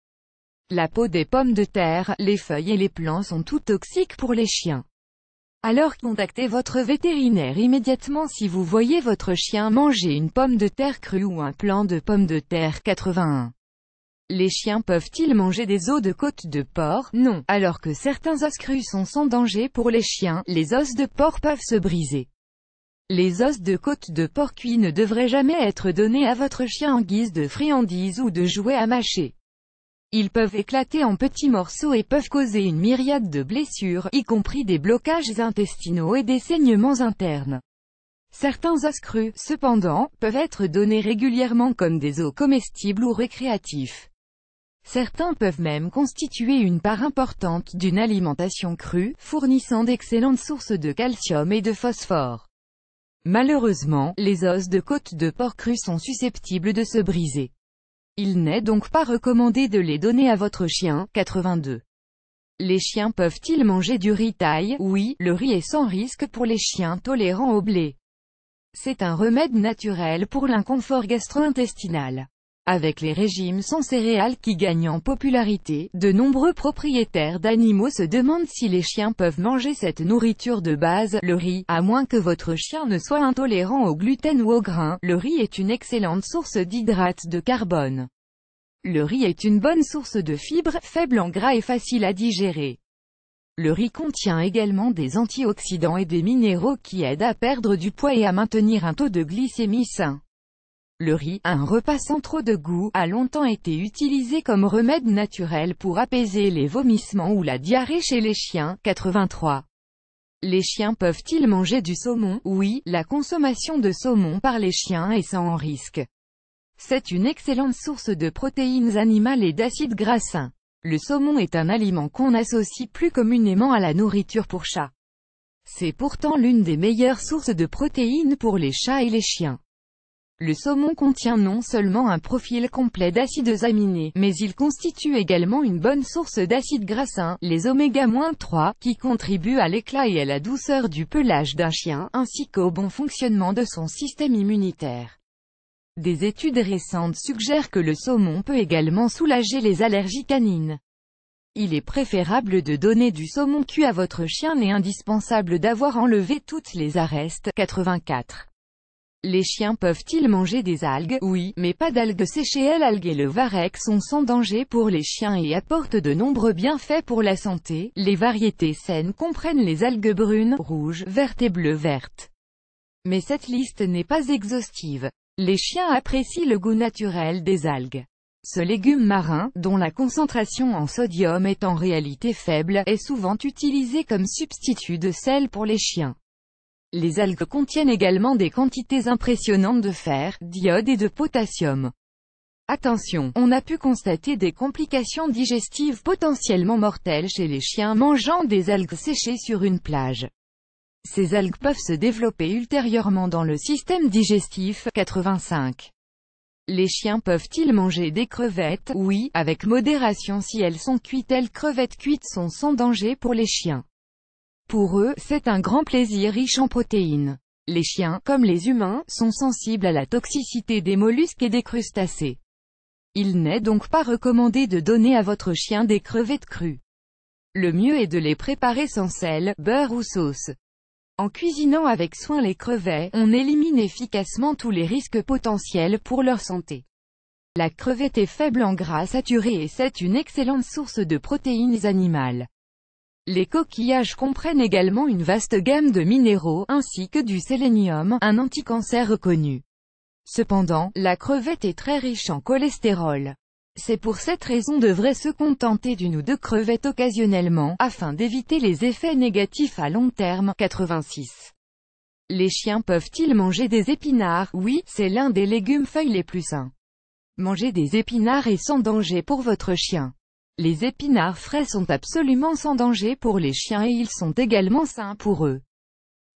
La peau des pommes de terre, les feuilles et les plants sont tout toxiques pour les chiens. Alors contactez votre vétérinaire immédiatement si vous voyez votre chien manger une pomme de terre crue ou un plant de pommes de terre 81. Les chiens peuvent-ils manger des os de côte de porc Non. Alors que certains os crus sont sans danger pour les chiens, les os de porc peuvent se briser. Les os de côte de porc cuits ne devraient jamais être donnés à votre chien en guise de friandise ou de jouet à mâcher. Ils peuvent éclater en petits morceaux et peuvent causer une myriade de blessures, y compris des blocages intestinaux et des saignements internes. Certains os crus, cependant, peuvent être donnés régulièrement comme des os comestibles ou récréatifs. Certains peuvent même constituer une part importante d'une alimentation crue, fournissant d'excellentes sources de calcium et de phosphore. Malheureusement, les os de côte de porc cru sont susceptibles de se briser. Il n'est donc pas recommandé de les donner à votre chien. 82. Les chiens peuvent-ils manger du riz taille Oui, le riz est sans risque pour les chiens tolérants au blé. C'est un remède naturel pour l'inconfort gastro-intestinal. Avec les régimes sans céréales qui gagnent en popularité, de nombreux propriétaires d'animaux se demandent si les chiens peuvent manger cette nourriture de base, le riz, à moins que votre chien ne soit intolérant au gluten ou au grain. Le riz est une excellente source d'hydrates de carbone. Le riz est une bonne source de fibres, faible en gras et facile à digérer. Le riz contient également des antioxydants et des minéraux qui aident à perdre du poids et à maintenir un taux de glycémie sain. Le riz, un repas sans trop de goût, a longtemps été utilisé comme remède naturel pour apaiser les vomissements ou la diarrhée chez les chiens. 83. Les chiens peuvent-ils manger du saumon Oui, la consommation de saumon par les chiens est sans risque. C'est une excellente source de protéines animales et d'acides gras Le saumon est un aliment qu'on associe plus communément à la nourriture pour chats. C'est pourtant l'une des meilleures sources de protéines pour les chats et les chiens. Le saumon contient non seulement un profil complet d'acides aminés, mais il constitue également une bonne source d'acides grassins, les oméga-3, qui contribuent à l'éclat et à la douceur du pelage d'un chien, ainsi qu'au bon fonctionnement de son système immunitaire. Des études récentes suggèrent que le saumon peut également soulager les allergies canines. Il est préférable de donner du saumon cuit à votre chien et indispensable d'avoir enlevé toutes les arrestes. 84. Les chiens peuvent-ils manger des algues Oui, mais pas d'algues séchées. L'algue et le varech sont sans danger pour les chiens et apportent de nombreux bienfaits pour la santé. Les variétés saines comprennent les algues brunes, rouges, vertes et bleues vertes. Mais cette liste n'est pas exhaustive. Les chiens apprécient le goût naturel des algues. Ce légume marin, dont la concentration en sodium est en réalité faible, est souvent utilisé comme substitut de sel pour les chiens. Les algues contiennent également des quantités impressionnantes de fer, d'iode et de potassium. Attention, on a pu constater des complications digestives potentiellement mortelles chez les chiens mangeant des algues séchées sur une plage. Ces algues peuvent se développer ultérieurement dans le système digestif. 85. Les chiens peuvent-ils manger des crevettes Oui, avec modération si elles sont cuites. Elles crevettes cuites sont sans danger pour les chiens. Pour eux, c'est un grand plaisir riche en protéines. Les chiens, comme les humains, sont sensibles à la toxicité des mollusques et des crustacés. Il n'est donc pas recommandé de donner à votre chien des crevettes crues. Le mieux est de les préparer sans sel, beurre ou sauce. En cuisinant avec soin les crevettes, on élimine efficacement tous les risques potentiels pour leur santé. La crevette est faible en gras saturé et c'est une excellente source de protéines animales. Les coquillages comprennent également une vaste gamme de minéraux, ainsi que du sélénium, un anticancer reconnu. Cependant, la crevette est très riche en cholestérol. C'est pour cette raison de devrait se contenter d'une ou deux crevettes occasionnellement, afin d'éviter les effets négatifs à long terme. 86. Les chiens peuvent-ils manger des épinards Oui, c'est l'un des légumes feuilles les plus sains. Manger des épinards est sans danger pour votre chien. Les épinards frais sont absolument sans danger pour les chiens et ils sont également sains pour eux.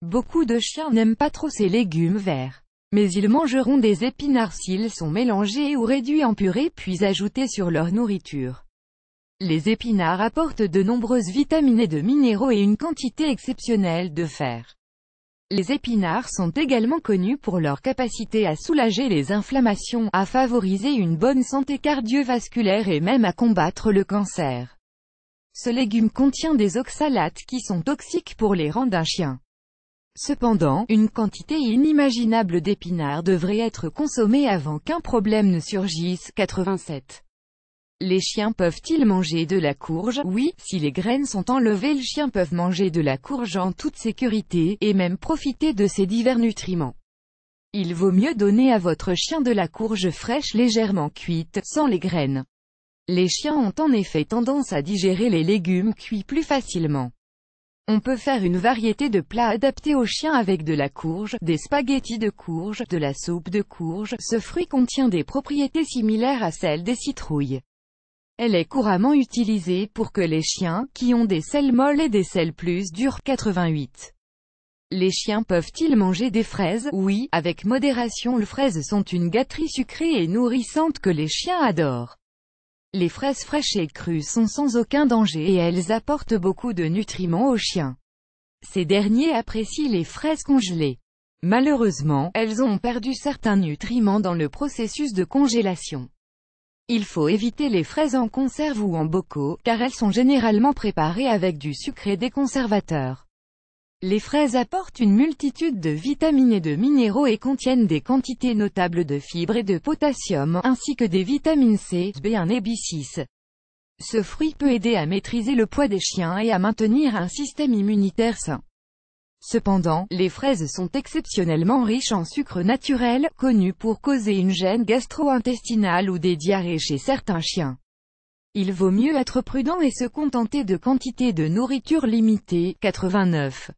Beaucoup de chiens n'aiment pas trop ces légumes verts. Mais ils mangeront des épinards s'ils sont mélangés ou réduits en purée puis ajoutés sur leur nourriture. Les épinards apportent de nombreuses vitamines et de minéraux et une quantité exceptionnelle de fer. Les épinards sont également connus pour leur capacité à soulager les inflammations, à favoriser une bonne santé cardiovasculaire et même à combattre le cancer. Ce légume contient des oxalates qui sont toxiques pour les rangs d'un chien. Cependant, une quantité inimaginable d'épinards devrait être consommée avant qu'un problème ne surgisse. 87. Les chiens peuvent-ils manger de la courge Oui, si les graines sont enlevées les chiens peuvent manger de la courge en toute sécurité, et même profiter de ses divers nutriments. Il vaut mieux donner à votre chien de la courge fraîche légèrement cuite, sans les graines. Les chiens ont en effet tendance à digérer les légumes cuits plus facilement. On peut faire une variété de plats adaptés aux chiens avec de la courge, des spaghettis de courge, de la soupe de courge. Ce fruit contient des propriétés similaires à celles des citrouilles. Elle est couramment utilisée pour que les chiens, qui ont des selles molles et des selles plus dures, 88. Les chiens peuvent-ils manger des fraises Oui, avec modération les fraises sont une gâterie sucrée et nourrissante que les chiens adorent. Les fraises fraîches et crues sont sans aucun danger et elles apportent beaucoup de nutriments aux chiens. Ces derniers apprécient les fraises congelées. Malheureusement, elles ont perdu certains nutriments dans le processus de congélation. Il faut éviter les fraises en conserve ou en bocaux, car elles sont généralement préparées avec du sucre et des conservateurs. Les fraises apportent une multitude de vitamines et de minéraux et contiennent des quantités notables de fibres et de potassium, ainsi que des vitamines C, B1 et B6. Ce fruit peut aider à maîtriser le poids des chiens et à maintenir un système immunitaire sain. Cependant, les fraises sont exceptionnellement riches en sucre naturel, connu pour causer une gêne gastro-intestinale ou des diarrhées chez certains chiens. Il vaut mieux être prudent et se contenter de quantités de nourriture limitées. 89.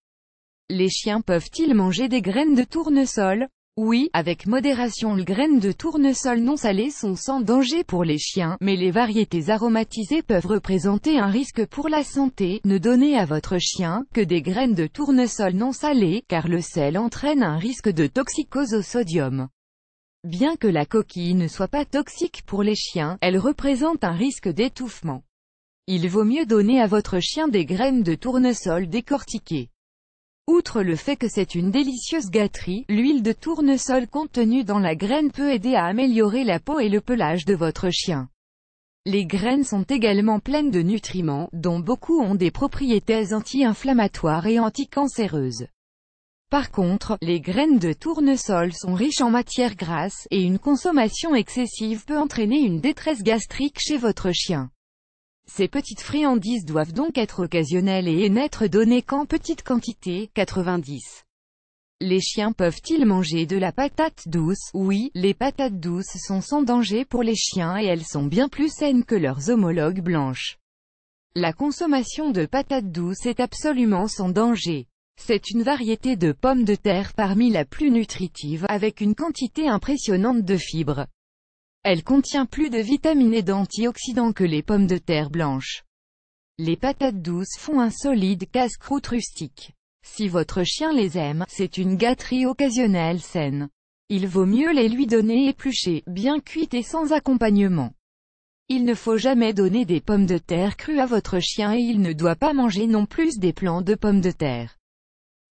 Les chiens peuvent-ils manger des graines de tournesol oui, avec modération les graines de tournesol non salées sont sans danger pour les chiens, mais les variétés aromatisées peuvent représenter un risque pour la santé. Ne donnez à votre chien que des graines de tournesol non salées, car le sel entraîne un risque de toxicose au sodium. Bien que la coquille ne soit pas toxique pour les chiens, elle représente un risque d'étouffement. Il vaut mieux donner à votre chien des graines de tournesol décortiquées. Outre le fait que c'est une délicieuse gâterie, l'huile de tournesol contenue dans la graine peut aider à améliorer la peau et le pelage de votre chien. Les graines sont également pleines de nutriments, dont beaucoup ont des propriétés anti-inflammatoires et anticancéreuses. Par contre, les graines de tournesol sont riches en matières grasses, et une consommation excessive peut entraîner une détresse gastrique chez votre chien. Ces petites friandises doivent donc être occasionnelles et n'être données qu'en petite quantité, 90. Les chiens peuvent-ils manger de la patate douce Oui, les patates douces sont sans danger pour les chiens et elles sont bien plus saines que leurs homologues blanches. La consommation de patates douces est absolument sans danger. C'est une variété de pommes de terre parmi la plus nutritive, avec une quantité impressionnante de fibres. Elle contient plus de vitamines et d'antioxydants que les pommes de terre blanches. Les patates douces font un solide casse-croûte rustique. Si votre chien les aime, c'est une gâterie occasionnelle saine. Il vaut mieux les lui donner épluchées, bien cuites et sans accompagnement. Il ne faut jamais donner des pommes de terre crues à votre chien et il ne doit pas manger non plus des plants de pommes de terre.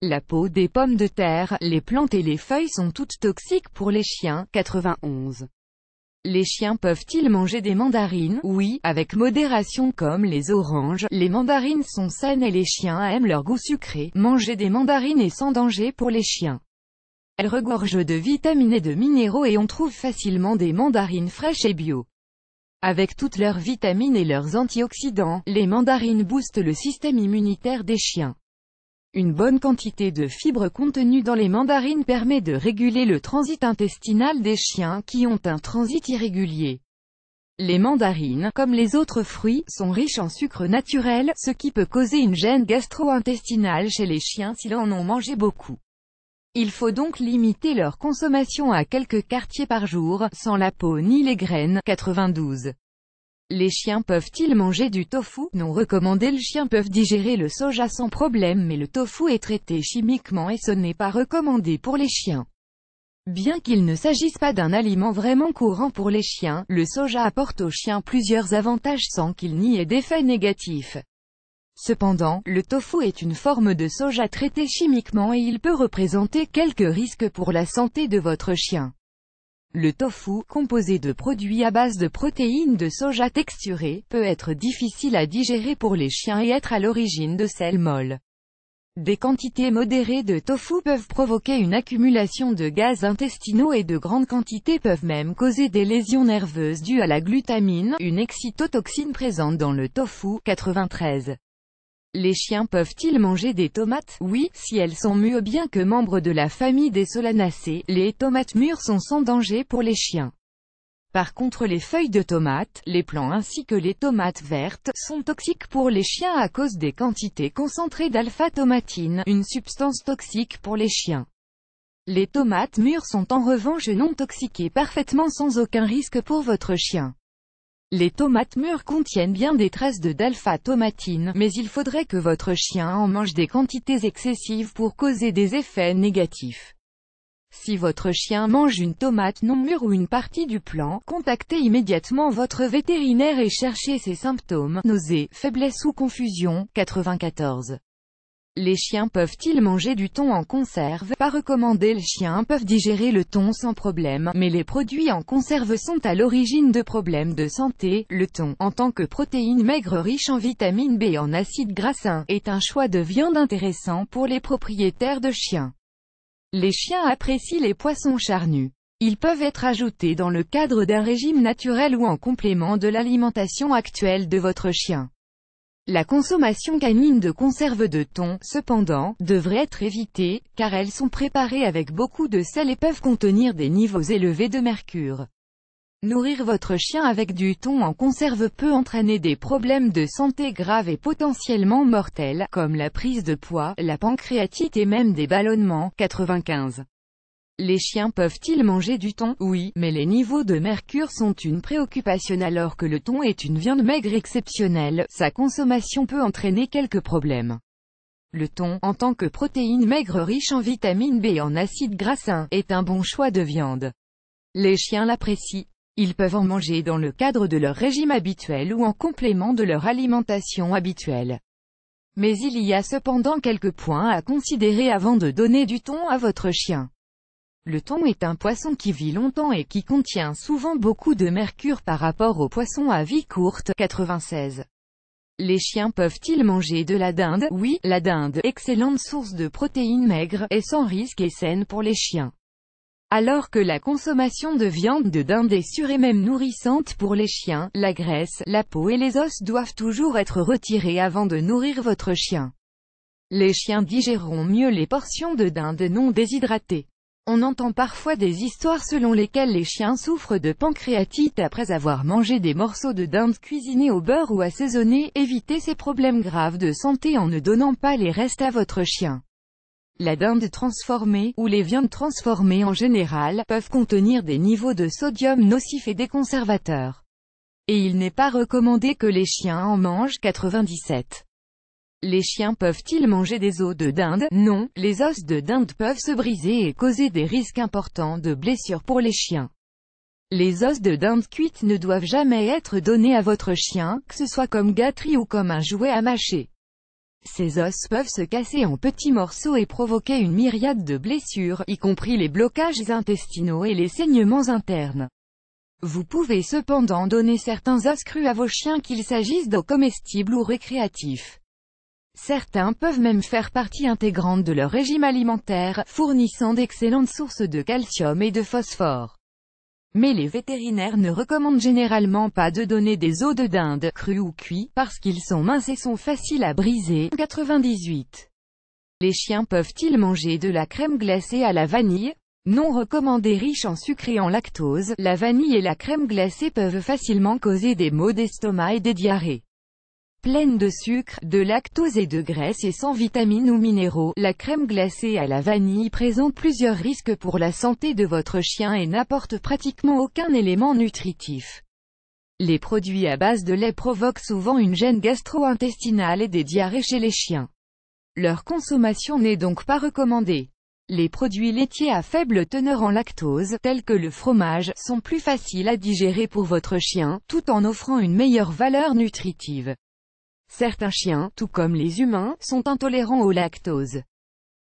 La peau des pommes de terre, les plantes et les feuilles sont toutes toxiques pour les chiens, 91. Les chiens peuvent-ils manger des mandarines Oui, avec modération comme les oranges, les mandarines sont saines et les chiens aiment leur goût sucré. Manger des mandarines est sans danger pour les chiens. Elles regorgent de vitamines et de minéraux et on trouve facilement des mandarines fraîches et bio. Avec toutes leurs vitamines et leurs antioxydants, les mandarines boostent le système immunitaire des chiens. Une bonne quantité de fibres contenues dans les mandarines permet de réguler le transit intestinal des chiens qui ont un transit irrégulier. Les mandarines, comme les autres fruits, sont riches en sucre naturel, ce qui peut causer une gêne gastro-intestinale chez les chiens s'ils en ont mangé beaucoup. Il faut donc limiter leur consommation à quelques quartiers par jour, sans la peau ni les graines. 92. Les chiens peuvent-ils manger du tofu Non recommandé le chien peuvent digérer le soja sans problème mais le tofu est traité chimiquement et ce n'est pas recommandé pour les chiens. Bien qu'il ne s'agisse pas d'un aliment vraiment courant pour les chiens, le soja apporte aux chiens plusieurs avantages sans qu'il n'y ait d'effet négatif. Cependant, le tofu est une forme de soja traité chimiquement et il peut représenter quelques risques pour la santé de votre chien. Le tofu, composé de produits à base de protéines de soja texturées, peut être difficile à digérer pour les chiens et être à l'origine de sel molles. Des quantités modérées de tofu peuvent provoquer une accumulation de gaz intestinaux et de grandes quantités peuvent même causer des lésions nerveuses dues à la glutamine, une excitotoxine présente dans le tofu. 93. Les chiens peuvent-ils manger des tomates Oui, si elles sont mûres bien que membres de la famille des solanacées, les tomates mûres sont sans danger pour les chiens. Par contre les feuilles de tomates, les plants ainsi que les tomates vertes, sont toxiques pour les chiens à cause des quantités concentrées d'alpha-tomatine, une substance toxique pour les chiens. Les tomates mûres sont en revanche non toxiquées parfaitement sans aucun risque pour votre chien. Les tomates mûres contiennent bien des traces de d'alpha-tomatine, mais il faudrait que votre chien en mange des quantités excessives pour causer des effets négatifs. Si votre chien mange une tomate non mûre ou une partie du plant, contactez immédiatement votre vétérinaire et cherchez ses symptômes, nausées, faiblesse ou confusion, 94. Les chiens peuvent-ils manger du thon en conserve Pas recommandé les chiens peuvent digérer le thon sans problème, mais les produits en conserve sont à l'origine de problèmes de santé. Le thon, en tant que protéine maigre riche en vitamine B et en acide grassin, est un choix de viande intéressant pour les propriétaires de chiens. Les chiens apprécient les poissons charnus. Ils peuvent être ajoutés dans le cadre d'un régime naturel ou en complément de l'alimentation actuelle de votre chien. La consommation canine de conserve de thon, cependant, devrait être évitée, car elles sont préparées avec beaucoup de sel et peuvent contenir des niveaux élevés de mercure. Nourrir votre chien avec du thon en conserve peut entraîner des problèmes de santé graves et potentiellement mortels, comme la prise de poids, la pancréatite et même des ballonnements. 95. Les chiens peuvent-ils manger du thon Oui, mais les niveaux de mercure sont une préoccupation alors que le thon est une viande maigre exceptionnelle, sa consommation peut entraîner quelques problèmes. Le thon, en tant que protéine maigre riche en vitamine B et en acide gras est un bon choix de viande. Les chiens l'apprécient. Ils peuvent en manger dans le cadre de leur régime habituel ou en complément de leur alimentation habituelle. Mais il y a cependant quelques points à considérer avant de donner du thon à votre chien. Le thon est un poisson qui vit longtemps et qui contient souvent beaucoup de mercure par rapport aux poissons à vie courte, 96. Les chiens peuvent-ils manger de la dinde Oui, la dinde, excellente source de protéines maigres, est sans risque et saine pour les chiens. Alors que la consommation de viande de dinde est sûre et même nourrissante pour les chiens, la graisse, la peau et les os doivent toujours être retirés avant de nourrir votre chien. Les chiens digéreront mieux les portions de dinde non déshydratées. On entend parfois des histoires selon lesquelles les chiens souffrent de pancréatite après avoir mangé des morceaux de dinde cuisinés au beurre ou assaisonnés. Évitez ces problèmes graves de santé en ne donnant pas les restes à votre chien. La dinde transformée, ou les viandes transformées en général, peuvent contenir des niveaux de sodium nocifs et des Et il n'est pas recommandé que les chiens en mangent 97. Les chiens peuvent-ils manger des os de dinde Non, les os de dinde peuvent se briser et causer des risques importants de blessures pour les chiens. Les os de dinde cuites ne doivent jamais être donnés à votre chien, que ce soit comme gâterie ou comme un jouet à mâcher. Ces os peuvent se casser en petits morceaux et provoquer une myriade de blessures, y compris les blocages intestinaux et les saignements internes. Vous pouvez cependant donner certains os crus à vos chiens qu'il s'agisse d'eau comestibles ou récréatifs. Certains peuvent même faire partie intégrante de leur régime alimentaire, fournissant d'excellentes sources de calcium et de phosphore. Mais les vétérinaires ne recommandent généralement pas de donner des os de dinde, crus ou cuits, parce qu'ils sont minces et sont faciles à briser. 98. Les chiens peuvent-ils manger de la crème glacée à la vanille Non recommandée riche en sucre et en lactose, la vanille et la crème glacée peuvent facilement causer des maux d'estomac et des diarrhées. Pleine de sucre, de lactose et de graisse et sans vitamines ou minéraux, la crème glacée à la vanille présente plusieurs risques pour la santé de votre chien et n'apporte pratiquement aucun élément nutritif. Les produits à base de lait provoquent souvent une gêne gastro-intestinale et des diarrhées chez les chiens. Leur consommation n'est donc pas recommandée. Les produits laitiers à faible teneur en lactose, tels que le fromage, sont plus faciles à digérer pour votre chien, tout en offrant une meilleure valeur nutritive. Certains chiens, tout comme les humains, sont intolérants au lactose.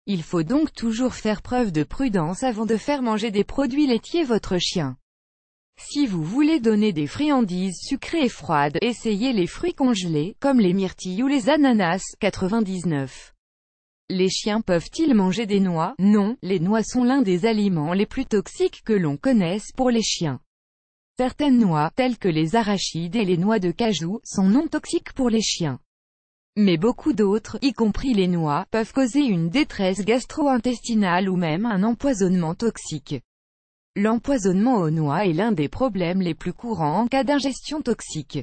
Il faut donc toujours faire preuve de prudence avant de faire manger des produits laitiers votre chien. Si vous voulez donner des friandises sucrées et froides, essayez les fruits congelés, comme les myrtilles ou les ananas, 99. Les chiens peuvent-ils manger des noix Non, les noix sont l'un des aliments les plus toxiques que l'on connaisse pour les chiens. Certaines noix, telles que les arachides et les noix de cajou, sont non toxiques pour les chiens. Mais beaucoup d'autres, y compris les noix, peuvent causer une détresse gastro-intestinale ou même un empoisonnement toxique. L'empoisonnement aux noix est l'un des problèmes les plus courants en cas d'ingestion toxique.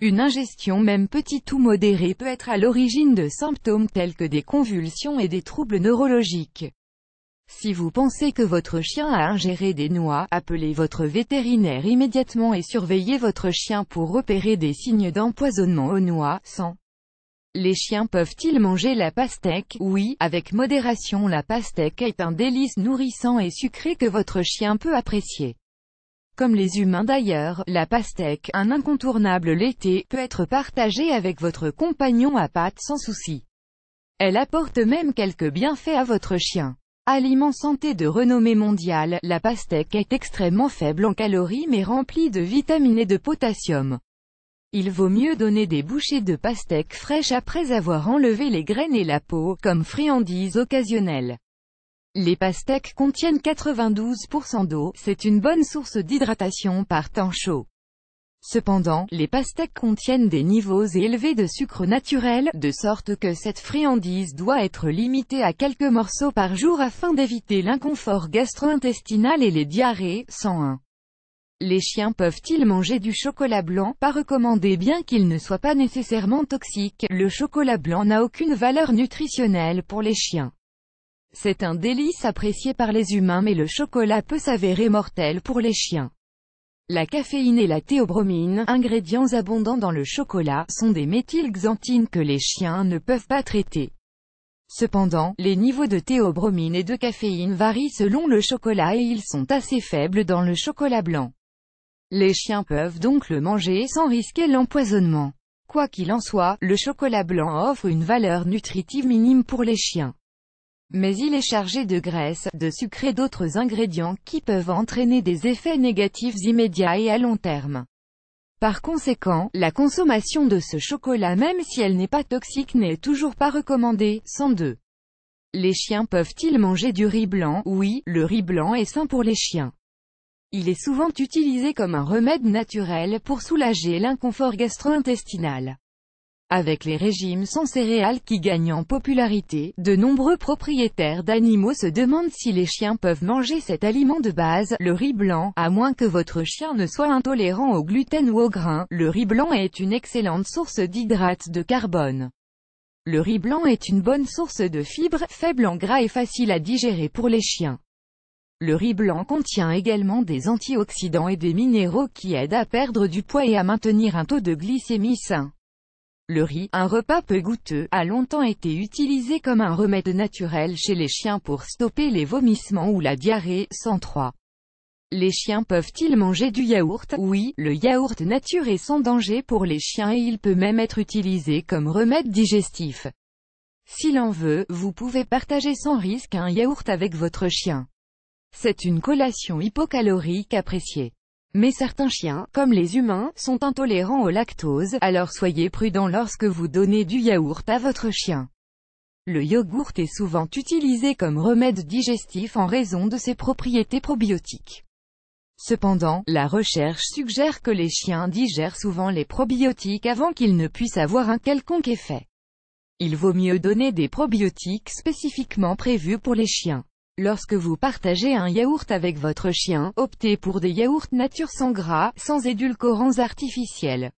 Une ingestion même petite ou modérée peut être à l'origine de symptômes tels que des convulsions et des troubles neurologiques. Si vous pensez que votre chien a ingéré des noix, appelez votre vétérinaire immédiatement et surveillez votre chien pour repérer des signes d'empoisonnement aux noix, sans. Les chiens peuvent-ils manger la pastèque Oui, avec modération la pastèque est un délice nourrissant et sucré que votre chien peut apprécier. Comme les humains d'ailleurs, la pastèque, un incontournable l'été, peut être partagée avec votre compagnon à pâte sans souci. Elle apporte même quelques bienfaits à votre chien. Aliment santé de renommée mondiale, la pastèque est extrêmement faible en calories mais remplie de vitamines et de potassium. Il vaut mieux donner des bouchées de pastèque fraîches après avoir enlevé les graines et la peau, comme friandises occasionnelles. Les pastèques contiennent 92% d'eau, c'est une bonne source d'hydratation par temps chaud. Cependant, les pastèques contiennent des niveaux élevés de sucre naturel, de sorte que cette friandise doit être limitée à quelques morceaux par jour afin d'éviter l'inconfort gastro-intestinal et les diarrhées. 101. Les chiens peuvent-ils manger du chocolat blanc Pas recommandé bien qu'il ne soit pas nécessairement toxique, le chocolat blanc n'a aucune valeur nutritionnelle pour les chiens. C'est un délice apprécié par les humains mais le chocolat peut s'avérer mortel pour les chiens. La caféine et la théobromine, ingrédients abondants dans le chocolat, sont des méthylxanthines que les chiens ne peuvent pas traiter. Cependant, les niveaux de théobromine et de caféine varient selon le chocolat et ils sont assez faibles dans le chocolat blanc. Les chiens peuvent donc le manger sans risquer l'empoisonnement. Quoi qu'il en soit, le chocolat blanc offre une valeur nutritive minime pour les chiens mais il est chargé de graisse, de sucre et d'autres ingrédients qui peuvent entraîner des effets négatifs immédiats et à long terme. Par conséquent, la consommation de ce chocolat même si elle n'est pas toxique n'est toujours pas recommandée. sans deux. Les chiens peuvent-ils manger du riz blanc Oui, le riz blanc est sain pour les chiens. Il est souvent utilisé comme un remède naturel pour soulager l'inconfort gastro-intestinal. Avec les régimes sans céréales qui gagnent en popularité, de nombreux propriétaires d'animaux se demandent si les chiens peuvent manger cet aliment de base, le riz blanc, à moins que votre chien ne soit intolérant au gluten ou au grain. Le riz blanc est une excellente source d'hydrates de carbone. Le riz blanc est une bonne source de fibres, faible en gras et facile à digérer pour les chiens. Le riz blanc contient également des antioxydants et des minéraux qui aident à perdre du poids et à maintenir un taux de glycémie sain. Le riz, un repas peu goûteux, a longtemps été utilisé comme un remède naturel chez les chiens pour stopper les vomissements ou la diarrhée. 103. Les chiens peuvent-ils manger du yaourt Oui, le yaourt nature est sans danger pour les chiens et il peut même être utilisé comme remède digestif. S'il en veut, vous pouvez partager sans risque un yaourt avec votre chien. C'est une collation hypocalorique appréciée. Mais certains chiens, comme les humains, sont intolérants au lactose, alors soyez prudent lorsque vous donnez du yaourt à votre chien. Le yogourt est souvent utilisé comme remède digestif en raison de ses propriétés probiotiques. Cependant, la recherche suggère que les chiens digèrent souvent les probiotiques avant qu'ils ne puissent avoir un quelconque effet. Il vaut mieux donner des probiotiques spécifiquement prévus pour les chiens. Lorsque vous partagez un yaourt avec votre chien, optez pour des yaourts nature sans gras, sans édulcorants artificiels.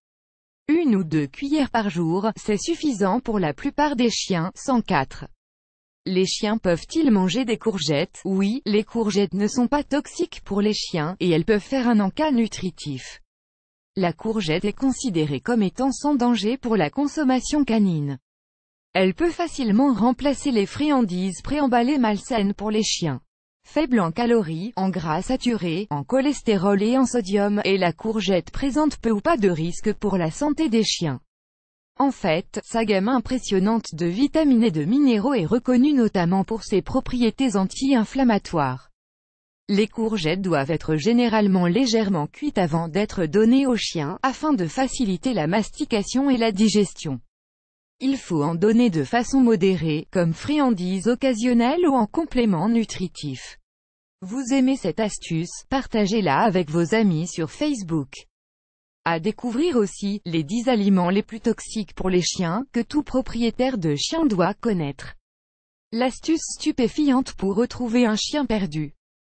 Une ou deux cuillères par jour, c'est suffisant pour la plupart des chiens, sans quatre. Les chiens peuvent-ils manger des courgettes Oui, les courgettes ne sont pas toxiques pour les chiens, et elles peuvent faire un encas nutritif. La courgette est considérée comme étant sans danger pour la consommation canine. Elle peut facilement remplacer les friandises préemballées malsaines pour les chiens. Faible en calories, en gras saturés, en cholestérol et en sodium, et la courgette présente peu ou pas de risques pour la santé des chiens. En fait, sa gamme impressionnante de vitamines et de minéraux est reconnue notamment pour ses propriétés anti-inflammatoires. Les courgettes doivent être généralement légèrement cuites avant d'être données aux chiens, afin de faciliter la mastication et la digestion. Il faut en donner de façon modérée, comme friandise occasionnelle ou en complément nutritif. Vous aimez cette astuce, partagez-la avec vos amis sur Facebook. À découvrir aussi, les 10 aliments les plus toxiques pour les chiens, que tout propriétaire de chien doit connaître. L'astuce stupéfiante pour retrouver un chien perdu.